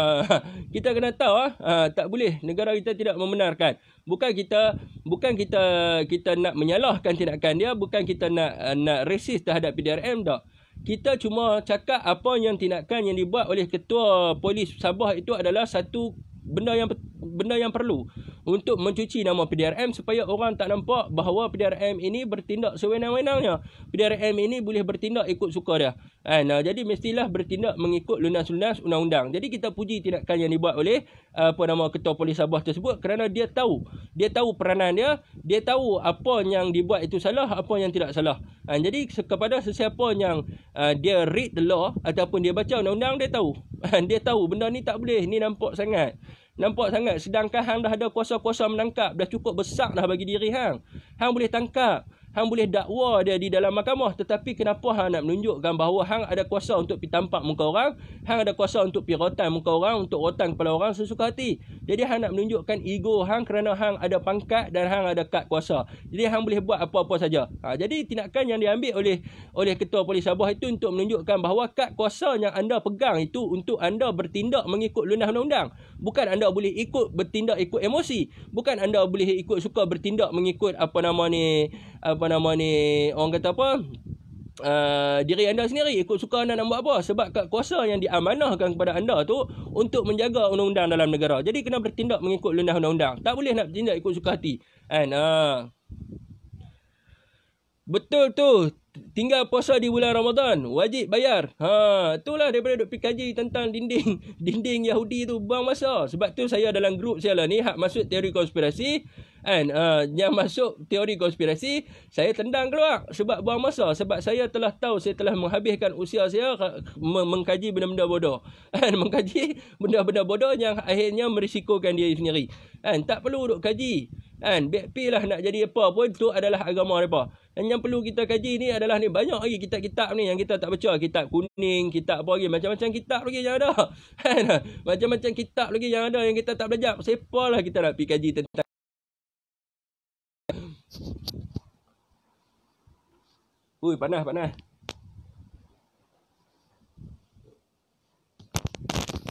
kita kena tahu uh, tak boleh negara kita tidak membenarkan. Bukan kita bukan kita kita nak menyalahkan tindakan dia, bukan kita nak uh, nak resist terhadap PDRM dah. Kita cuma cakap apa yang tindakan yang dibuat oleh ketua polis Sabah itu adalah satu benda yang benda yang perlu untuk mencuci nama PDRM supaya orang tak nampak bahawa PDRM ini bertindak sewenang-wenangnya. PDRM ini boleh bertindak ikut suka dia. Kan? Nah, jadi mestilah bertindak mengikut lunas-lunas undang-undang. Jadi kita puji tindakan yang dibuat oleh apa nama Ketua Polis Sabah tersebut kerana dia tahu. Dia tahu peranan dia, dia tahu apa yang dibuat itu salah, apa yang tidak salah. Kan? jadi kepada sesiapa yang uh, dia read the law ataupun dia baca undang-undang dia tahu. dia tahu benda ni tak boleh, ni nampak sangat. Nampak sangat. Sedangkan hang dah ada kuasa-kuasa menangkap. Dah cukup besar dah bagi diri hang. Hang boleh tangkap hang boleh dakwa dia di dalam mahkamah tetapi kenapa hang nak menunjukkan bahawa hang ada kuasa untuk pi tampak muka orang hang ada kuasa untuk pi rotan muka orang untuk rotan kepala orang sesuka hati jadi hang nak menunjukkan ego hang kerana hang ada pangkat dan hang ada kad kuasa jadi hang boleh buat apa-apa saja ha, jadi tindakan yang diambil oleh oleh ketua polis Sabah itu untuk menunjukkan bahawa kad kuasa yang anda pegang itu untuk anda bertindak mengikut lunas undang-undang bukan anda boleh ikut bertindak ikut emosi bukan anda boleh ikut suka bertindak mengikut apa nama ni apa nama ni orang kata apa Uh, diri anda sendiri ikut suka anda nak buat apa sebab kat kuasa yang diamanahkan kepada anda tu untuk menjaga undang-undang dalam negara jadi kena bertindak mengikut lundah undang-undang tak boleh nak bertindak ikut suka hati kan uh. betul tu tinggal puasa di bulan Ramadan wajib bayar. Ha, itulah daripada duk pergi kaji tentang dinding dinding Yahudi tu buang masa. Sebab tu saya dalam grup saya lah ni hak masuk teori konspirasi kan uh, yang masuk teori konspirasi saya tendang keluar sebab buang masa sebab saya telah tahu saya telah menghabiskan usia saya meng- mengkaji benda-benda bodoh kan mengkaji benda-benda bodoh yang akhirnya merisikokan dia sendiri kan tak perlu duk kaji Kan? BP lah nak jadi apa pun tu adalah agama mereka. Dan yang perlu kita kaji ni adalah ni banyak lagi kitab-kitab ni yang kita tak baca. Kitab kuning, kitab apa lagi. Macam-macam kitab lagi yang ada. Kan? Macam-macam kitab lagi yang ada yang kita tak belajar. Siapa lah kita nak pergi kaji tentang. Ui, panas, panas.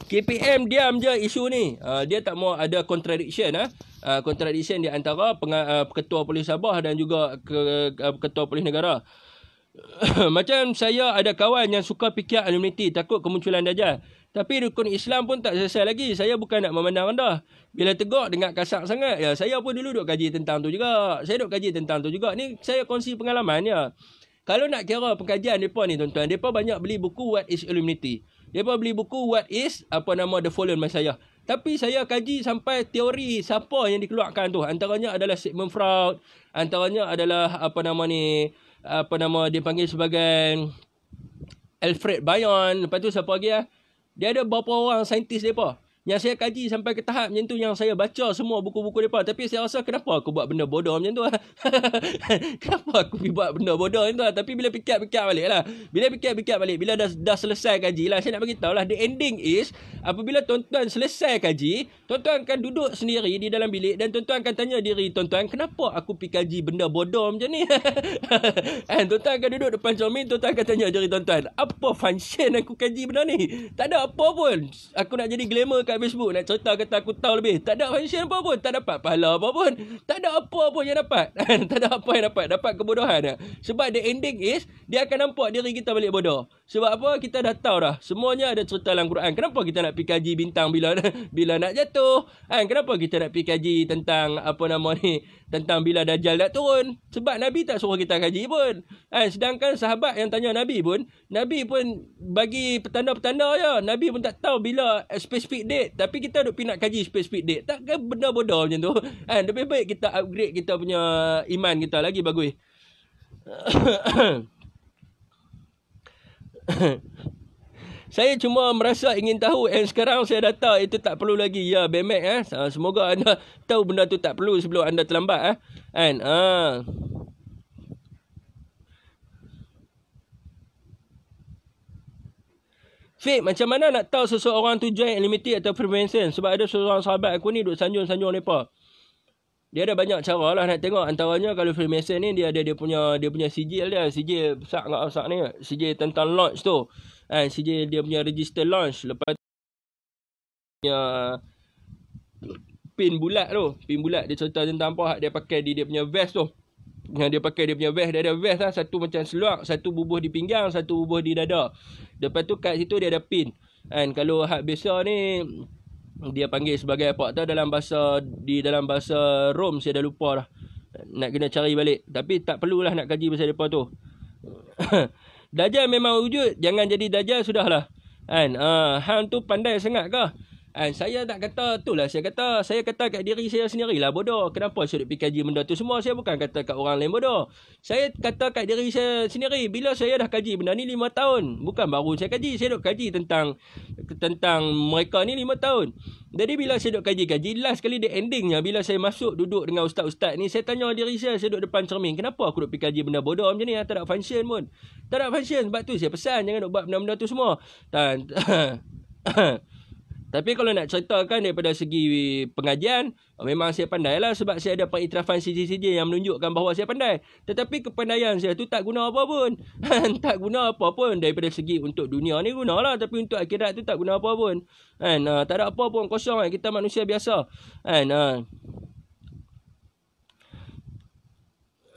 KPM diam je isu ni. Uh, dia tak mau ada contradiction ah. Uh, contradiction di antara peng- uh, ah, ketua polis Sabah dan juga ke- uh, ketua polis negara. Macam saya ada kawan yang suka fikir anonymity takut kemunculan dajal. Tapi rukun Islam pun tak selesai lagi. Saya bukan nak memandang rendah. Bila tegak dengar kasar sangat, ya saya pun dulu duk kaji tentang tu juga. Saya duk kaji tentang tu juga. Ni saya kongsi pengalaman ya. Kalau nak kira pengkajian depa ni tuan-tuan, depa banyak beli buku What is Illuminati. Depa beli buku what is apa nama the fallen man Tapi saya kaji sampai teori siapa yang dikeluarkan tu. Antaranya adalah Sigmund Freud, antaranya adalah apa nama ni apa nama dia panggil sebagai Alfred Bayon? Lepas tu siapa lagi ah? Dia ada beberapa orang saintis depa. Yang saya kaji sampai ke tahap macam tu yang saya baca semua buku-buku mereka. Tapi saya rasa kenapa aku buat benda bodoh macam tu lah. kenapa aku buat benda bodoh macam tu lah. Tapi bila pikir-pikir balik lah. Bila pikir-pikir balik. Bila dah, dah selesai kaji lah. Saya nak beritahu lah. The ending is. Apabila tuan-tuan selesai kaji. Tuan-tuan akan duduk sendiri di dalam bilik. Dan tuan-tuan akan tanya diri tuan-tuan. Kenapa aku pergi kaji benda bodoh macam ni. And tuan-tuan akan duduk depan cermin. Tuan-tuan akan tanya diri tuan-tuan. Apa function aku kaji benda ni. Tak ada apa pun. Aku nak jadi glamour kat Facebook nak cerita kata aku tahu lebih. Tak ada function apa pun. Tak dapat pahala apa pun. Tak ada apa pun yang dapat. tak ada apa yang dapat. Dapat kebodohan. Sebab the ending is, dia akan nampak diri kita balik bodoh. Sebab apa? Kita dah tahu dah. Semuanya ada cerita dalam Quran. Kenapa kita nak pergi kaji bintang bila bila nak jatuh? Kan? Kenapa kita nak pergi kaji tentang apa nama ni? Tentang bila Dajjal nak turun? Sebab Nabi tak suruh kita kaji pun. Kan? Sedangkan sahabat yang tanya Nabi pun, Nabi pun bagi petanda-petanda je. Nabi pun tak tahu bila specific date. Tapi kita duk pergi nak kaji specific date. Takkan benda-benda macam tu. Kan? Lebih baik kita upgrade kita punya iman kita lagi bagus. saya cuma merasa ingin tahu and sekarang saya datang itu tak perlu lagi ya bemek eh ah, semoga anda tahu benda tu tak perlu sebelum anda terlambat eh and ah Fik, macam mana nak tahu seseorang tu join limited atau prevention? Sebab ada seorang sahabat aku ni duduk sanjung-sanjung mereka. -sanjung dia ada banyak cara lah nak tengok antaranya kalau Freemason ni dia ada dia punya dia punya sijil dia sijil besar enggak besar ni sijil tentang launch tu kan eh, sijil dia punya register launch lepas tu, punya pin bulat tu pin bulat dia cerita tentang apa hak dia pakai di dia punya vest tu yang dia pakai dia punya vest dia ada vest lah satu macam seluar satu bubuh di pinggang satu bubuh di dada lepas tu kat situ dia ada pin kan eh, kalau hak biasa ni dia panggil sebagai apa tu dalam bahasa di dalam bahasa Rom saya dah lupa dah. Nak kena cari balik tapi tak perlulah nak kaji pasal depa tu. dajal memang wujud, jangan jadi dajal sudahlah. Kan? Ah, hang tu pandai sangat kah? And saya nak kata itulah saya kata saya kata kat diri saya lah bodoh kenapa saya nak PKG benda tu semua saya bukan kata kat orang lain bodoh saya kata kat diri saya sendiri bila saya dah kaji benda ni 5 tahun bukan baru saya kaji saya dok kaji tentang tentang mereka ni 5 tahun jadi bila saya dok kaji-kaji last sekali the endingnya bila saya masuk duduk dengan ustaz-ustaz ni saya tanya diri saya saya dok depan cermin kenapa aku dok kaji benda bodoh macam ni ya? tak ada function pun tak ada function sebab tu saya pesan jangan dok buat benda-benda tu semua dan Tapi kalau nak ceritakan daripada segi pengajian, memang saya pandai lah sebab saya ada pengiktirafan CCCJ yang menunjukkan bahawa saya pandai. Tetapi kependayaan saya tu tak guna apa pun. tak guna apa pun daripada segi untuk dunia ni guna lah, tapi untuk akhirat tu tak guna apa pun. Kan? Uh, tak ada apa pun kosong kan? kita manusia biasa. Kan? Uh.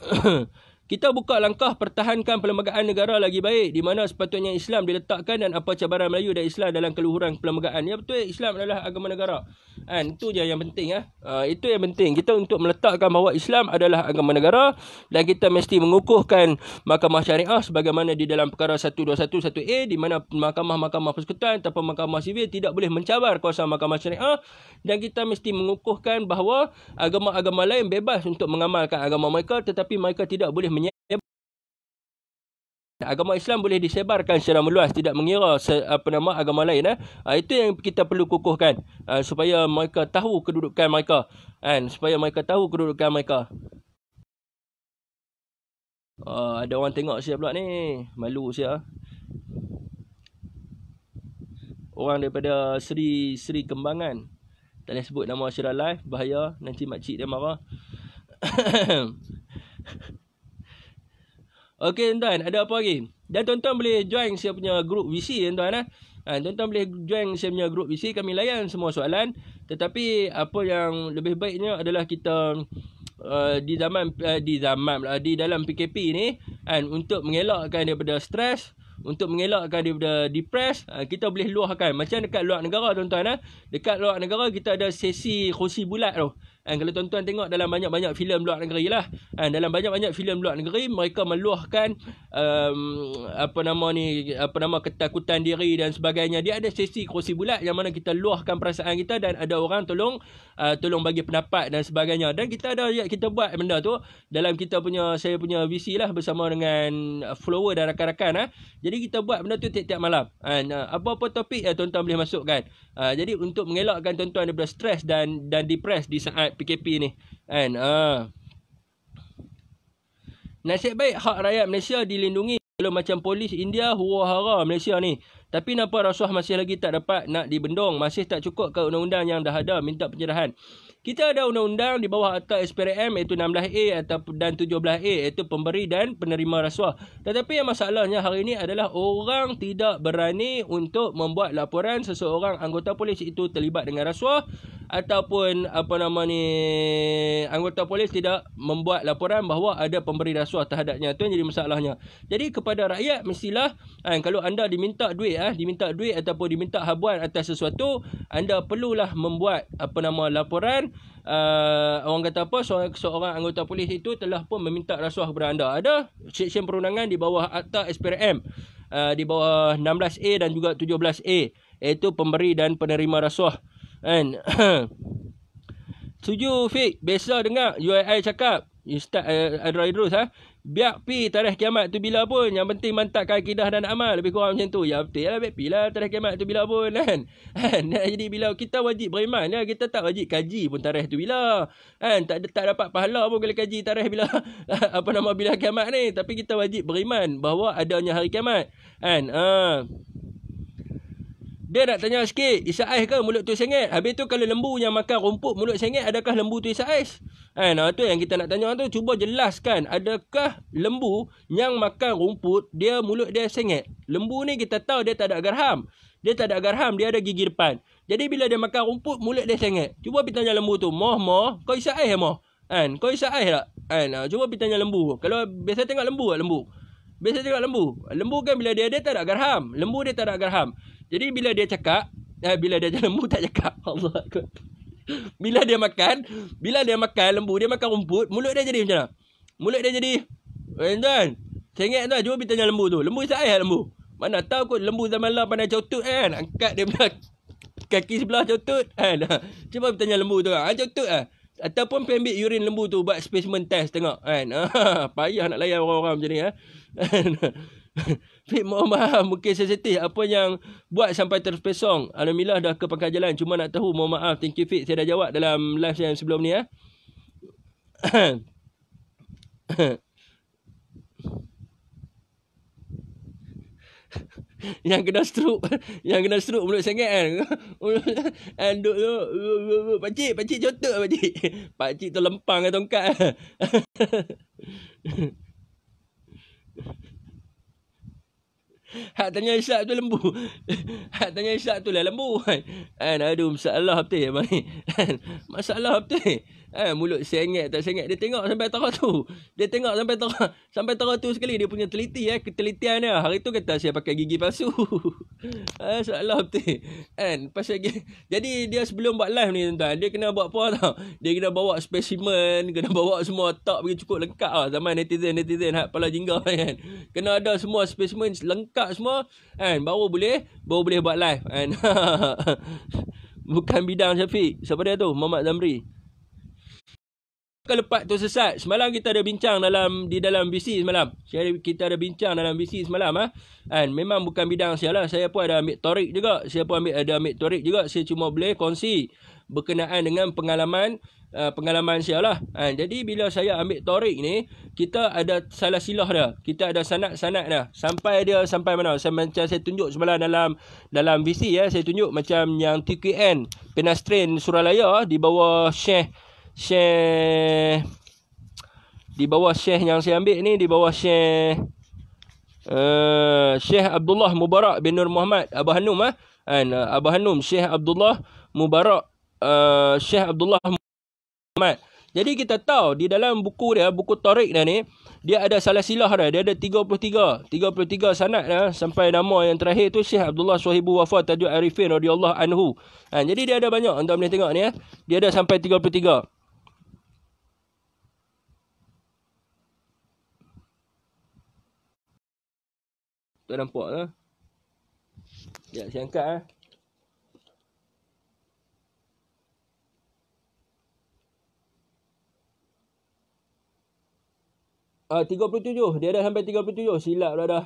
Kita buka langkah pertahankan perlembagaan negara lagi baik di mana sepatutnya Islam diletakkan dan apa cabaran Melayu dan Islam dalam keluhuran perlembagaan. Ya betul, Islam adalah agama negara. Kan, itu je yang penting ya. Uh, itu yang penting. Kita untuk meletakkan bahawa Islam adalah agama negara dan kita mesti mengukuhkan mahkamah syariah sebagaimana di dalam perkara 121 1A di mana mahkamah-mahkamah persekutuan ataupun mahkamah sivil tidak boleh mencabar kuasa mahkamah syariah dan kita mesti mengukuhkan bahawa agama-agama lain bebas untuk mengamalkan agama mereka tetapi mereka tidak boleh agama Islam boleh disebarkan secara meluas tidak mengira apa nama agama lain eh ah, itu yang kita perlu kukuhkan ah, supaya mereka tahu kedudukan mereka kan supaya mereka tahu kedudukan mereka oh, ada orang tengok siap pula ni malu saya orang daripada Seri Seri Kembangan tak boleh sebut nama Syirah Live bahaya nanti mak cik dia marah Okey tuan-tuan, ada apa lagi? Dan tuan-tuan boleh join saya punya grup VC tuan-tuan eh. Ha, tuan-tuan boleh join saya punya grup VC kami layan semua soalan. Tetapi apa yang lebih baiknya adalah kita uh, di zaman uh, di zaman uh, di dalam PKP ni kan untuk mengelakkan daripada stres untuk mengelakkan daripada depres ha, kita boleh luahkan macam dekat luar negara tuan-tuan eh dekat luar negara kita ada sesi kerusi bulat tu Kan, kalau tuan-tuan tengok dalam banyak-banyak filem luar negeri lah. Kan, dalam banyak-banyak filem luar negeri, mereka meluahkan um, apa nama ni, apa nama ketakutan diri dan sebagainya. Dia ada sesi kerusi bulat yang mana kita luahkan perasaan kita dan ada orang tolong uh, tolong bagi pendapat dan sebagainya. Dan kita ada kita buat benda tu dalam kita punya saya punya VC lah bersama dengan follower dan rakan-rakan. Ha. Jadi kita buat benda tu tiap-tiap malam. Kan, uh, apa-apa topik ya tuan-tuan boleh masukkan. Uh, jadi untuk mengelakkan tuan-tuan daripada stres dan dan depres di saat rakyat PKP ni kan uh. nasib baik hak rakyat Malaysia dilindungi kalau macam polis India huru-hara Malaysia ni tapi nampak rasuah masih lagi tak dapat nak dibendung masih tak cukup ke undang-undang yang dah ada minta penyerahan kita ada undang-undang di bawah akta SPRM iaitu 16A atau dan 17A iaitu pemberi dan penerima rasuah. Tetapi yang masalahnya hari ini adalah orang tidak berani untuk membuat laporan seseorang anggota polis itu terlibat dengan rasuah ataupun apa nama ni anggota polis tidak membuat laporan bahawa ada pemberi rasuah terhadapnya tu yang jadi masalahnya. Jadi kepada rakyat mestilah eh, kalau anda diminta duit eh, diminta duit ataupun diminta habuan atas sesuatu anda perlulah membuat apa nama laporan uh, orang kata apa seorang, seorang anggota polis itu telah pun meminta rasuah kepada anda. Ada seksyen perundangan di bawah akta SPRM uh, eh, di bawah 16A dan juga 17A iaitu pemberi dan penerima rasuah. Kan Tuju Fik Biasa dengar UII cakap Ustaz uh, eh, Adra Idrus ha? Biar pi tarikh kiamat tu bila pun Yang penting mantapkan akidah dan amal Lebih kurang macam tu Ya betul lah Biar pi lah tarikh kiamat tu bila pun kan? kan Jadi bila kita wajib beriman ya Kita tak wajib kaji pun tarikh tu bila Kan tak, tak dapat pahala pun kalau kaji tarikh bila Apa nama bila kiamat ni Tapi kita wajib beriman Bahawa adanya hari kiamat Kan Haa uh. Dia nak tanya sikit, isa ais ke mulut tu sengit? Habis tu kalau lembu yang makan rumput mulut sengit, adakah lembu tu isa ais? Ha, nah, tu yang kita nak tanya tu, cuba jelaskan adakah lembu yang makan rumput, dia mulut dia sengit? Lembu ni kita tahu dia tak ada garham. Dia tak ada garham, dia ada gigi depan. Jadi bila dia makan rumput, mulut dia sengit. Cuba pergi tanya lembu tu, moh moh, kau isa ais ya moh? Kan, kau isa ais tak? Kan, nah, cuba pergi tanya lembu. Kalau biasa tengok lembu lembu? Biasa tengok lembu. Lembu kan bila dia ada tak ada garham. Lembu dia tak ada garham. Jadi bila dia cakap, eh, bila dia jalan lembu tak cakap. Allah aku. Bila dia makan, bila dia makan lembu, dia makan rumput, mulut dia jadi macam mana? Mulut dia jadi, eh, tuan, sengit tuan, cuba pergi tanya lembu tu. Lembu saya air lah, lembu. Mana tahu kot lembu zaman lah pandai cautut kan. Angkat dia belah kaki sebelah cautut kan. Cuba pergi tanya lembu tu. Kan? Ha, ah, cautut lah. Eh? Ataupun pergi urine lembu tu buat specimen test tengok kan. Payah nak layan orang-orang macam ni. Ha. Fik mohon maaf mungkin sensitif apa yang buat sampai terpesong. Alhamdulillah dah ke pangkal jalan cuma nak tahu mohon maaf thank you Fik saya dah jawab dalam live saya yang sebelum ni eh. yang kena stroke yang kena stroke mulut sangat kan and duk tu pak cik pak cik jotok tu lempang dengan tongkat Hak tanya Isyak tu lembu. Hak tanya Isyak tu lah lembu. Kan aduh masalah betul Masalah betul. Eh mulut sengit tak sengit dia tengok sampai tarah tu. Dia tengok sampai tarah sampai tarah tu sekali dia punya teliti eh ketelitian dia. Hari tu kata saya pakai gigi palsu. eh salah betul. Kan pasal gigi. Jadi dia sebelum buat live ni tuan-tuan, dia kena buat apa tau? Dia kena bawa spesimen, kena bawa semua tak bagi cukup lengkap lah zaman netizen-netizen hak pala jingga kan. Kena ada semua spesimen lengkap semua kan baru boleh baru boleh buat live kan. Bukan bidang Syafiq. Siapa dia tu? Muhammad Zamri. Kalau lepat tu sesat. Semalam kita ada bincang dalam di dalam BC semalam. Saya kita ada bincang dalam BC semalam ah. Ha? Kan memang bukan bidang saya lah. Saya pun ada ambil torik juga. Saya pun ambil ada ambil torik juga. Saya cuma boleh kongsi berkenaan dengan pengalaman uh, pengalaman saya lah. Ha? jadi bila saya ambil torik ni, kita ada salah silah dah Kita ada sanak-sanak dah Sampai dia sampai mana? Saya macam saya tunjuk semalam dalam dalam BC ya. Eh. Saya tunjuk macam yang TQN Penastrain Suralaya di bawah Syekh share di bawah Syekh yang saya ambil ni di bawah Syekh uh, Syekh Abdullah Mubarak bin Nur Muhammad Abah Hanum ah kan uh, Abah Hanum Syekh Abdullah Mubarak uh, eh, Syekh Abdullah Muhammad jadi kita tahu di dalam buku dia buku Tariq dia ni dia ada salah silah dia dia ada 33 33 sanad dia ah, sampai nama yang terakhir tu Syekh Abdullah Suhaibu Wafa Tajuk Arifin radhiyallahu anhu. Ha, jadi dia ada banyak anda boleh tengok ni ya. Dia ada sampai 33. Tak nampak lah. Sekejap saya angkat lah. Uh, 37. Dia dah sampai 37. Silap lah dah.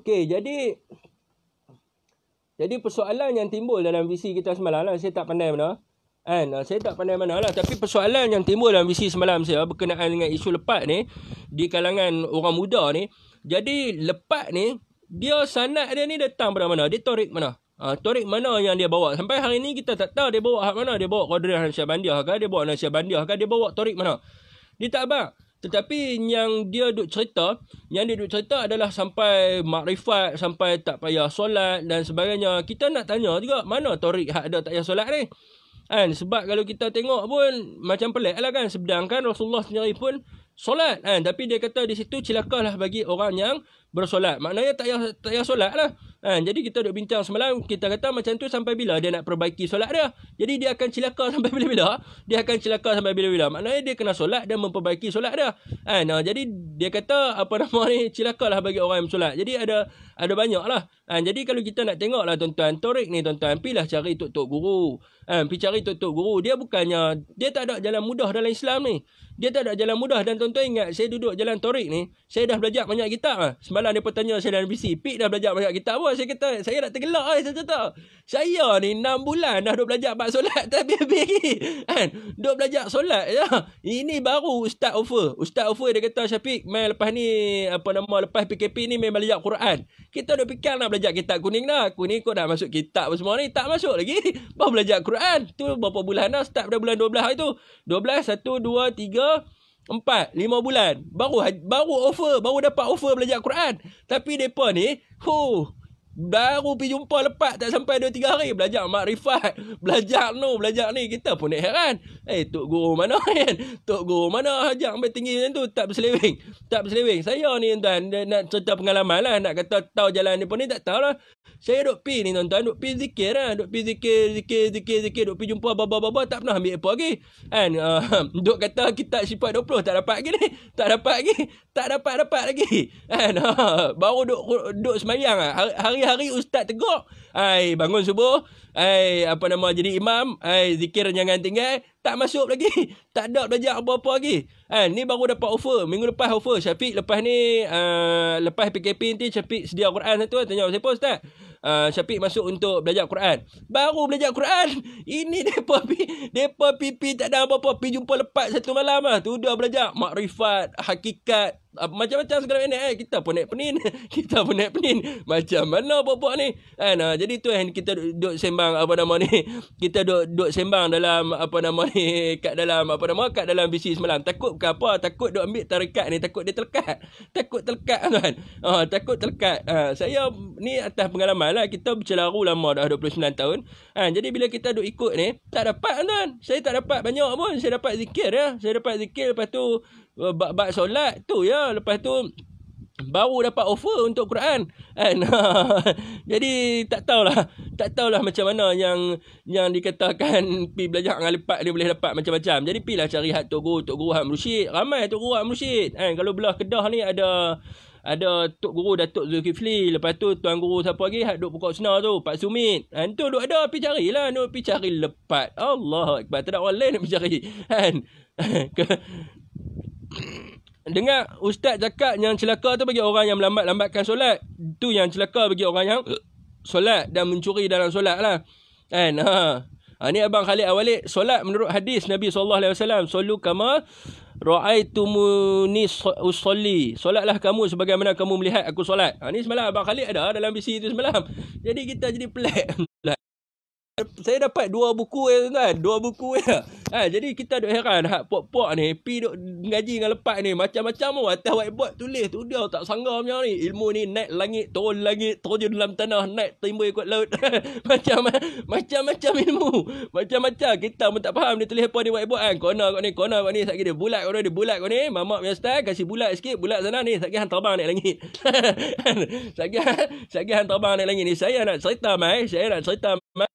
Okey, jadi jadi persoalan yang timbul dalam visi kita semalam lah, saya tak pandai benar. Kan? Ah, saya tak pandai mana lah. Tapi persoalan yang timbul dalam visi semalam saya ah, berkenaan dengan isu lepat ni di kalangan orang muda ni. Jadi lepat ni, dia sanat dia ni datang pada mana? Dia torik mana? Ha, ah, torik mana yang dia bawa? Sampai hari ni kita tak tahu dia bawa hak mana. Dia bawa Qadri Hansyah Bandiah kah? Dia bawa Hansyah Bandiah kah? Dia bawa torik mana? Dia tak abang. Tetapi yang dia duk cerita, yang dia duk cerita adalah sampai makrifat, sampai tak payah solat dan sebagainya. Kita nak tanya juga, mana torik hak ada tak payah solat ni? Kan? Sebab kalau kita tengok pun macam pelik lah kan. Sedangkan Rasulullah sendiri pun solat. Kan? Tapi dia kata di situ celakalah bagi orang yang bersolat. Maknanya tak payah, tak payah solat lah. Ha, jadi kita duduk bincang semalam, kita kata macam tu sampai bila dia nak perbaiki solat dia. Jadi dia akan celaka sampai bila-bila. Dia akan celaka sampai bila-bila. Maknanya dia kena solat dan memperbaiki solat dia. Ha, nah, jadi dia kata apa nama ni, celaka lah bagi orang yang solat. Jadi ada ada banyak lah. Ha, jadi kalau kita nak tengok lah tuan-tuan, Torik ni tuan-tuan, pilah cari tok-tok guru. Ha, pergi cari tok-tok guru. Dia bukannya, dia tak ada jalan mudah dalam Islam ni. Dia tak ada jalan mudah dan tuan-tuan ingat saya duduk jalan Torik ni, saya dah belajar banyak kitab lah. Semalam Semalam dia pun tanya saya dalam PC. Pik dah belajar banyak kitab pun. Saya kata, saya nak tergelak. Eh, saya kata, saya ni 6 bulan dah duk belajar bab solat. Tapi habis lagi. Kan? Duk belajar solat. Ya? Ini baru Ustaz offer. Ustaz offer dia kata, Syafiq, main lepas ni, apa nama, lepas PKP ni main belajar Quran. Kita duk fikir nak belajar kitab kuning dah. Kuning kau dah masuk kitab semua ni. Tak masuk lagi. Baru belajar Quran. Tu berapa bulan dah? Start pada bulan 12 hari tu. 12, 1, 2, 3, Empat, lima bulan. Baru ha-, baru offer, baru dapat offer belajar Quran. Tapi mereka ni, huh, Baru pergi jumpa lepas tak sampai 2 3 hari belajar makrifat, belajar no, belajar ni kita pun ni heran. Eh hey, tok guru mana kan? Tok guru mana ajak sampai tinggi macam tu tak berseleweng. Tak berseleweng. Saya ni tuan nak cerita pengalaman lah nak kata tahu jalan ni pun ni tak tahu lah. Saya duk pi ni tuan-tuan duk pi zikir lah. duk pi zikir zikir zikir zikir duk pi jumpa baba-baba tak pernah ambil apa lagi. Kan uh, duk kata kita sifat 20 tak dapat lagi ni. Tak dapat lagi tak dapat dapat lagi. Kan? Ha, baru duk duk sembahyang ah. Hari-hari ustaz tegur. Ai bangun subuh, ai apa nama jadi imam, ai zikir jangan tinggal, tak masuk lagi. Tak ada belajar apa-apa lagi. Kan? Ha, ni baru dapat offer. Minggu lepas offer Syafiq lepas ni uh, lepas PKP nanti Syafiq sedia Quran satu tanya siapa ustaz? Uh, Syafiq masuk untuk belajar Quran. Baru belajar Quran. Ini depa pi depa pipi tak ada apa-apa pi jumpa lepat satu malam ah. Tu dah belajar makrifat, hakikat, Ah, macam-macam segala ni, eh kita pun naik penin kita pun naik penin macam mana buat ni kan ha, jadi tu yang kita duduk sembang apa nama ni kita duduk duduk sembang dalam apa nama ni kat dalam apa nama kat dalam BC semalam takut ke apa takut duk ambil tarikat ni takut dia terlekat takut terlekat tuan oh ah, takut terlekat ha, saya ni atas pengalaman lah kita bercelaru lama dah 29 tahun ha, jadi bila kita duk ikut ni tak dapat tuan saya tak dapat banyak pun saya dapat zikir ya saya dapat zikir lepas tu Eh, Bak-bak solat tu ya lepas tu baru dapat offer untuk Quran kan jadi tak tahulah tak tahulah macam mana yang yang dikatakan pi belajar dengan lepak ni boleh dapat macam-macam jadi pi cari hak tok guru tok guru Ahmad Rusyid ramai tok guru Ahmad Rusyid kan kalau belah Kedah ni ada ada tok guru Datuk Zulkifli lepas tu tuan guru siapa lagi hak duk pokok sena tu Pak Sumit kan tu duk ada pi carilah duk pi cari lepat Allah akbar tak ada orang lain nak pergi cari kan Dengar ustaz cakap yang celaka tu bagi orang yang melambat-lambatkan solat. Tu yang celaka bagi orang yang solat dan mencuri dalam solat lah. Kan? Ha. Ha, ni Abang Khalid Awalik. Solat menurut hadis Nabi SAW. Solu kama ra'aitumuni usolli. Solatlah kamu sebagaimana kamu melihat aku solat. Ha, ni semalam Abang Khalid ada dalam bisi tu semalam. Jadi kita jadi pelik. saya dapat dua buku ya tuan dua buku ya ha, jadi kita duk heran hak pok puak ni P duk ngaji dengan lepak ni macam-macam pun atas whiteboard tulis tu dia tak sanggah macam ni ilmu ni naik langit turun langit terjun dalam tanah naik timba ikut laut macam macam-macam ilmu macam-macam kita pun tak faham dia tulis apa ni whiteboard kan corner kat ni corner kat ni sat dia bulat kat ni dia bulat kat ni mamak punya style kasi bulat sikit bulat sana ni sat hantar terbang naik langit sat lagi sat hang terbang naik langit ni saya nak cerita mai saya nak cerita mai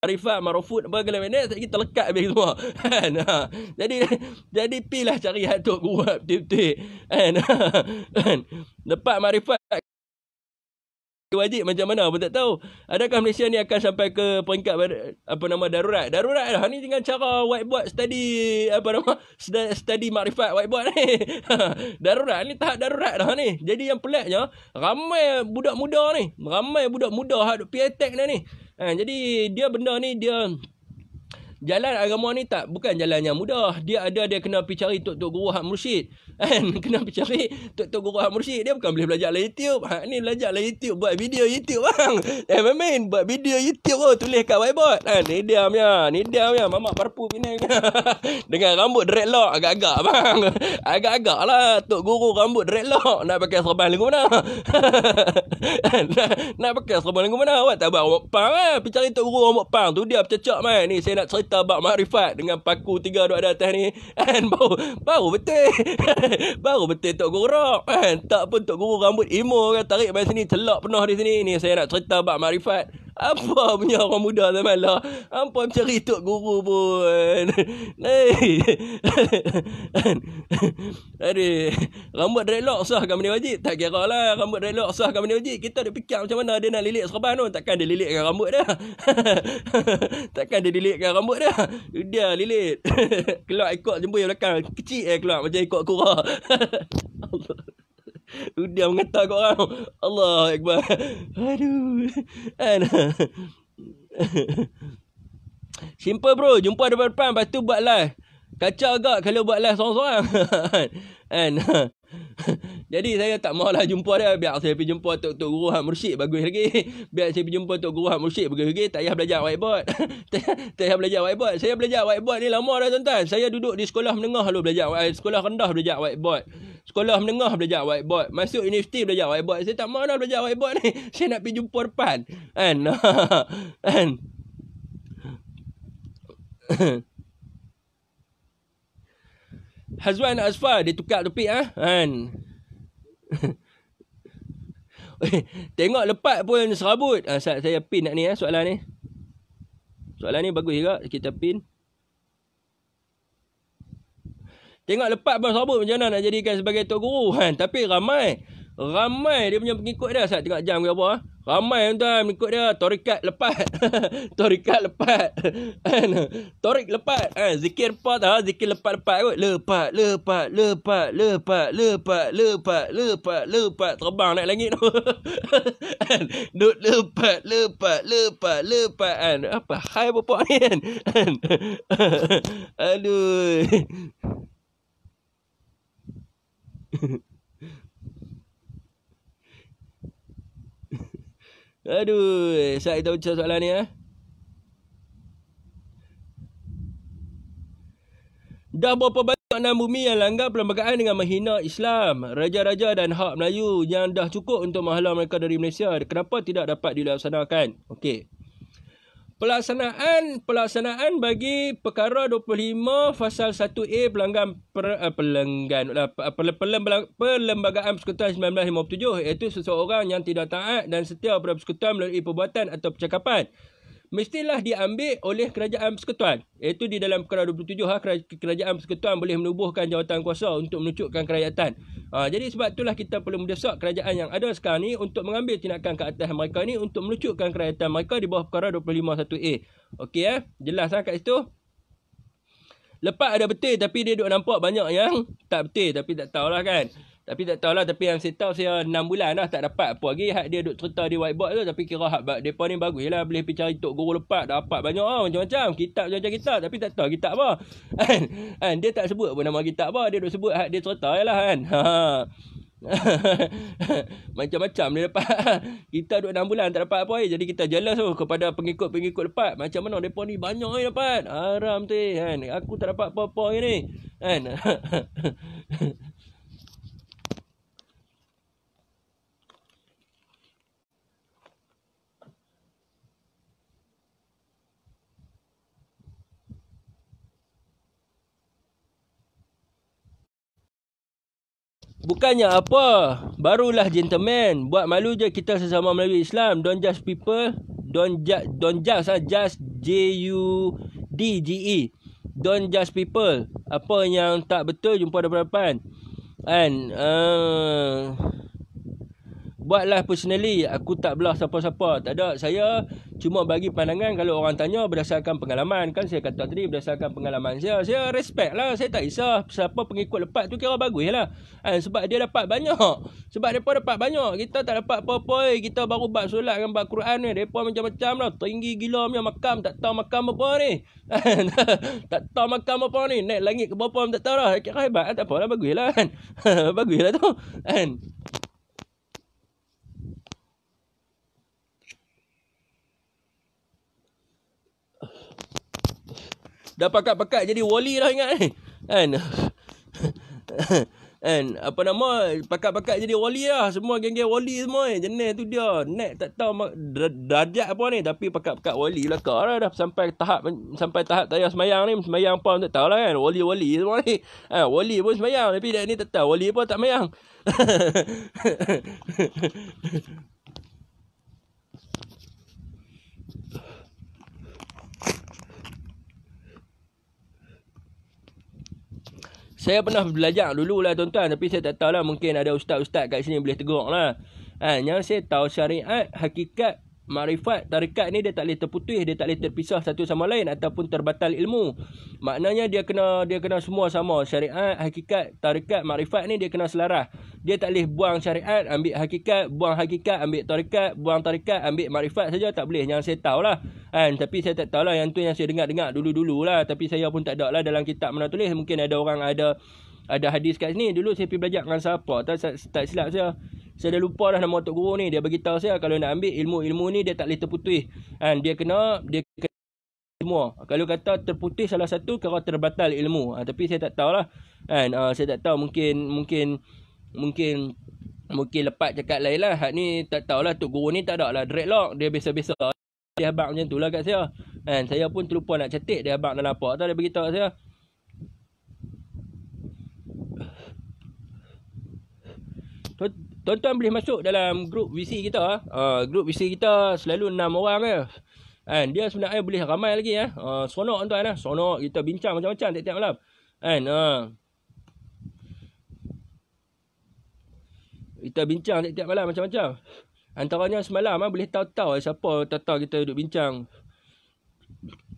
Arifah Marufud apa segala benda tak kita lekat habis semua kan ha. jadi jadi pilah cari hak tok kuat betul-betul kan kan dapat wajib macam mana pun tak tahu adakah Malaysia ni akan sampai ke peringkat apa nama darurat darurat lah ni dengan cara whiteboard study apa nama study makrifat whiteboard ni darurat ni tahap darurat dah ni jadi yang peliknya ramai budak muda ni ramai budak muda hak PA ni Ha, jadi dia benda ni dia jalan agama ni tak bukan jalan yang mudah. Dia ada dia kena pergi cari tok tok guru hak mursyid. Kan kena pergi cari tok tok guru hak mursyid. Dia bukan boleh belajar lah YouTube. Ha ni belajar lah YouTube buat video YouTube bang. Eh main, main buat video YouTube oh tulis kat whiteboard. Ha ni dia punya, ni dia punya mamak parpu pinai. Dengan rambut dreadlock agak-agak bang. Agak-agak lah tok guru rambut dreadlock nak pakai serban lingkup mana. nak, pakai serban lingkup mana? Awak tak buat rambut pang ah. Pergi cari tok guru rambut pang tu dia bercecak mai Ni saya nak cerita Cerita Bak Makrifat dengan paku tiga duk ada atas ni kan baru baru betul baru betul tok guru rock kan tak pun tok guru rambut emo kan tarik bas sini celak penuh di sini ni saya nak cerita Bak Makrifat apa punya orang muda zaman lah. Apa macam rituk guru pun. Hei. Hei. Rambut dreadlock sah kan benda wajib. Tak kira lah. Rambut dreadlock sah kan benda wajib. Kita ada fikir macam mana dia nak lilit serban tu. Takkan dia lilitkan rambut dia. Takkan dia lilitkan rambut dia. Dia lilit. keluar ikut jemput yang belakang. Kecil eh keluar. Macam ikut kura. Allah. Udah mengetah kau orang. Allah Akbar. Aduh. Ana. Simple bro, jumpa depan-depan lepas tu buat live kacau agak kalau buat live seorang-seorang kan jadi saya tak maulah jumpa dia biar saya pergi jumpa tok tok guru hak mursyid bagus lagi biar saya pergi jumpa tok guru hak mursyid bagus lagi tak payah belajar whiteboard tak payah belajar whiteboard saya belajar whiteboard ni lama dah tuan-tuan saya duduk di sekolah menengah dulu belajar eh, sekolah rendah belajar whiteboard sekolah menengah belajar whiteboard masuk universiti belajar whiteboard saya tak maulah belajar whiteboard ni saya nak pergi jumpa depan kan kan Hazwan Asfar dia tukar topik ah. Ha? Kan. Tengok lepat pun serabut. Ah ha, saya pin nak ni ah soalan ni. Soalan ni bagus juga kita pin. Tengok lepat pun serabut macam mana nak jadikan sebagai tok guru kan. Ha? Tapi ramai ramai dia punya pengikut dia saat tengok jam ke apa ah. ramai tuan pengikut dia torikat lepat torikat lepat kan torik lepat zikir lepat ha zikir ha. lepat lepat kot lepat lepat lepat lepat lepat lepat lepat lepat terbang naik langit tu kan duk lepat lepat lepat lepat kan? apa hai bapak ni kan, kan? aduh Aduh, saya tahu ucap soalan ni eh. Dah berapa banyak anak bumi yang langgar perlembagaan dengan menghina Islam, Raja-Raja dan hak Melayu yang dah cukup untuk menghalang mereka dari Malaysia. Kenapa tidak dapat dilaksanakan? Okey pelaksanaan pelaksanaan bagi perkara 25 fasal 1A pelanggan per, uh, pelanggan uh, perlembagaan persekutuan 1957 iaitu seseorang yang tidak taat dan setia kepada persekutuan melalui perbuatan atau percakapan mestilah diambil oleh kerajaan persekutuan Itu di dalam perkara 27 ha, kerajaan persekutuan boleh menubuhkan jawatan kuasa untuk menunjukkan kerajaan ha, jadi sebab itulah kita perlu mendesak kerajaan yang ada sekarang ni untuk mengambil tindakan ke atas mereka ni untuk menunjukkan kerajaan mereka di bawah perkara 251A Okey eh jelas kan kat situ lepas ada betul tapi dia duk nampak banyak yang tak betul tapi tak tahulah kan tapi tak tahulah tapi yang saya tahu saya enam bulan dah tak dapat apa lagi hak dia duk cerita di whiteboard tu tapi kira hak depa ni baguslah boleh pergi cari tok guru lepas dapat banyak ah macam-macam kitab macam-macam kitab tapi tak tahu kitab apa. Kan kan dia tak sebut apa nama kitab apa dia duk sebut hak dia cerita lah. kan. Ha, ha. macam-macam dia dapat kita duk enam bulan tak dapat apa eh. jadi kita jelas tu oh, kepada pengikut-pengikut lepas macam mana depa ni banyak eh, dapat haram tu eh, kan aku tak dapat apa-apa ni kan Bukannya apa Barulah gentleman Buat malu je kita sesama Melayu Islam Don't judge people Don't judge Don't judge ha? Just J-U-D-G-E Don't judge people Apa yang tak betul Jumpa depan-depan And uh, buat live personally aku tak belah siapa-siapa tak ada saya cuma bagi pandangan kalau orang tanya berdasarkan pengalaman kan saya kata tadi berdasarkan pengalaman saya saya respect lah saya tak kisah siapa pengikut lepas tu kira bagus lah ha, sebab dia dapat banyak sebab mereka dapat banyak kita tak dapat apa-apa kita baru buat solat dengan buat Quran ni mereka macam-macam lah tinggi gila punya makam tak tahu makam apa ni tak tahu makam apa ni naik langit ke apa-apa tak tahu lah kira hebat tak apa lah bagus lah kan bagus lah tu kan dah pakat-pakat jadi wali dah ingat ni. Eh? Kan? Kan? apa nama? Pakat-pakat jadi wali lah. Semua geng-geng wali semua ni. Eh? Jenis tu dia. Nek tak tahu darjat apa ni. Tapi pakat-pakat wali lah kau lah. Dah sampai tahap sampai tahap tak payah semayang ni. Semayang apa tak tahu lah kan. Wali-wali semua ni. Ha, wali pun semayang. Tapi dah ni tak tahu. Wali pun tak mayang. saya pernah belajar dulu lah tuan-tuan Tapi saya tak tahu lah mungkin ada ustaz-ustaz kat sini boleh tegur lah ha, Yang saya tahu syariat hakikat Marifat tarikat ni dia tak boleh terputih, dia tak boleh terpisah satu sama lain ataupun terbatal ilmu. Maknanya dia kena dia kena semua sama. Syariat, hakikat, tarikat, marifat ni dia kena selarah. Dia tak boleh buang syariat, ambil hakikat, buang hakikat, ambil tarikat, buang tarikat, ambil marifat saja tak boleh. Yang saya tahu lah. Kan? Tapi saya tak tahu lah yang tu yang saya dengar-dengar dulu-dulu lah. Tapi saya pun tak ada lah dalam kitab mana tulis. Mungkin ada orang ada ada hadis kat sini. Dulu saya pergi belajar dengan siapa. Tak, tak silap saya saya dah lupa dah nama Tok Guru ni. Dia beritahu saya kalau nak ambil ilmu-ilmu ni dia tak boleh terputih. Kan? Dia kena, dia kena semua. Kalau kata terputih salah satu kalau terbatal ilmu. Ha, tapi saya tak tahulah. Kan? Ha, saya tak tahu mungkin, mungkin, mungkin, mungkin lepat cakap lain lah. Hak ni tak tahulah Tok Guru ni tak ada lah. Dreadlock dia biasa-biasa. Dia abang macam tu lah kat saya. Kan? Saya pun terlupa nak cetik dia abang dalam apa. Tahu dia beritahu kat saya. Tuan, tuan-tuan boleh masuk dalam grup VC kita Uh, ah. ah, grup VC kita selalu 6 orang je. Eh. Kan dia sebenarnya boleh ramai lagi ya. Uh, seronok tuan-tuan ah. Seronok kita bincang macam-macam tiap-tiap malam. Kan Uh. Kita bincang tiap-tiap malam macam-macam. Antaranya semalam ah boleh tahu-tahu siapa tahu-tahu kita duduk bincang.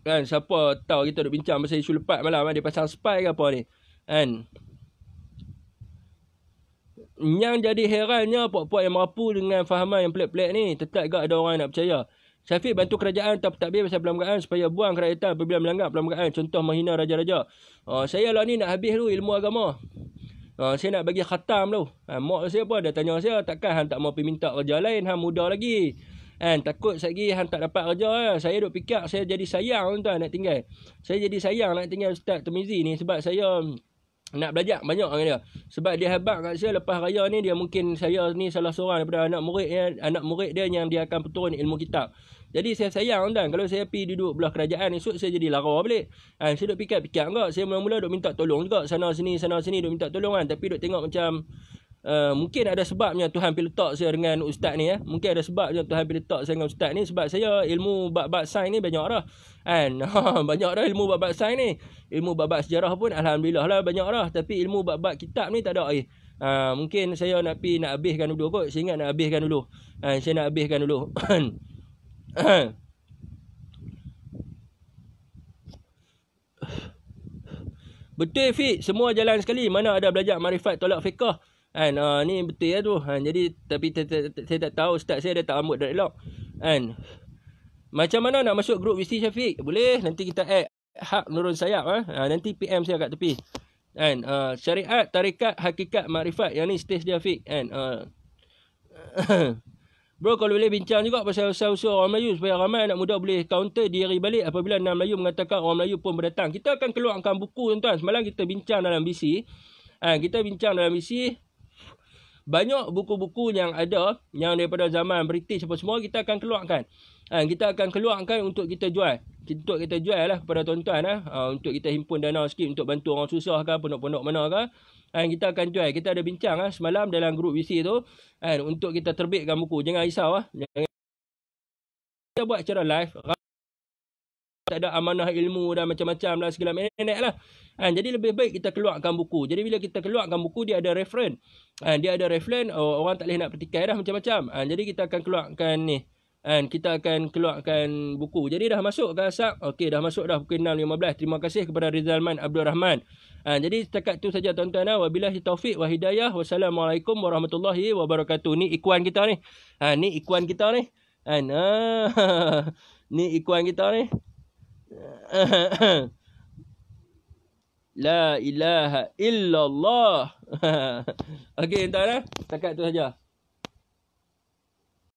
Kan siapa tahu kita duduk bincang pasal isu lepat malam ah dia pasang spy ke apa ni. Kan yang jadi herannya puak-puak yang merapu dengan fahaman yang pelik-pelik ni tetap gak ada orang nak percaya. Syafiq bantu kerajaan tak tak biar pasal pelanggaran supaya buang kerajaan apabila melanggar pelanggaran contoh menghina raja-raja. Uh, saya lah ni nak habis tu ilmu agama. Uh, saya nak bagi khatam tu. Ha, ah, mak saya pun dia tanya saya takkan hang tak mau pergi minta kerja lain hang muda lagi. Kan takut lagi han tak dapat kerja eh. Saya duk pikir saya jadi sayang tuan nak tinggal. Saya jadi sayang nak tinggal Ustaz Temizi ni sebab saya nak belajar banyak dengan dia sebab dia hebat kat saya lepas raya ni dia mungkin saya ni salah seorang daripada anak murid ya anak murid dia yang dia akan peturun ilmu kitab jadi saya sayang dan kalau saya pergi duduk belah kerajaan esok saya jadi lara balik ha, saya duduk pikir-pikir enggak saya mula-mula duduk minta tolong juga sana sini sana sini duduk minta tolong kan tapi duduk tengok macam Uh, mungkin ada sebabnya Tuhan pilih talk saya dengan ustaz ni ya. Eh. Mungkin ada sebabnya Tuhan pilih talk saya dengan ustaz ni sebab saya ilmu bab-bab sains ni banyak dah. Kan? Ha, banyak dah ilmu bab-bab sains ni. Ilmu bab-bab sejarah pun alhamdulillah lah banyak dah. Tapi ilmu bab-bab kitab ni tak ada eh. Uh, mungkin saya nak pi nak habiskan dulu kot. Saya ingat nak habiskan dulu. Uh, saya nak habiskan dulu. Betul Fik, semua jalan sekali. Mana ada belajar marifat tolak fiqah? Kan uh, ni betul ya tu. Kan jadi tapi saya tak tahu ustaz saya dah tak ambut dah elok. Kan macam mana nak masuk grup visi Syafiq? Boleh nanti kita add hak nurun sayap ah. Ha? nanti PM saya kat tepi. Kan uh, syariat, tarikat, hakikat, makrifat yang ni stage dia Syafiq kan. Uh, Bro kalau boleh bincang juga pasal usaha-usaha orang Melayu supaya ramai anak muda boleh counter diri balik apabila orang Melayu mengatakan orang Melayu pun berdatang. Kita akan keluarkan buku tuan-tuan. Semalam kita bincang dalam BC. Ha, kita bincang dalam BC banyak buku-buku yang ada yang daripada zaman British apa semua kita akan keluarkan. Ha, kita akan keluarkan untuk kita jual. Untuk kita jual lah kepada tuan-tuan lah. Ha, untuk kita himpun dana sikit untuk bantu orang susah kan, penduk-penduk mana kan. Ha, kita akan jual. Kita ada bincang lah semalam dalam grup WC tu. Ha, untuk kita terbitkan buku. Jangan risau lah. Jangan... Kita buat cara live tak ada amanah ilmu dan macam-macam lah segala macam lah. Ha, jadi lebih baik kita keluarkan buku. Jadi bila kita keluarkan buku dia ada referen. Ha, ah, dia ada referen oh, orang tak boleh nak pertikai dah macam-macam. Ha, jadi kita akan keluarkan ni. Ha, kita akan keluarkan buku. Jadi dah masuk ke asap. Okey dah masuk dah pukul 6.15. Terima kasih kepada Rizalman Abdul Rahman. Ha, jadi setakat tu saja tuan-tuan. Ha. Wabilahi taufiq wa hidayah. Wassalamualaikum warahmatullahi wabarakatuh. Ni ikuan kita ni. Ha, ni ikuan kita ni. Ha, nah. ni ikuan kita ni. La ilaha illallah. Okey, tuan-tuan, lah. setakat tu saja.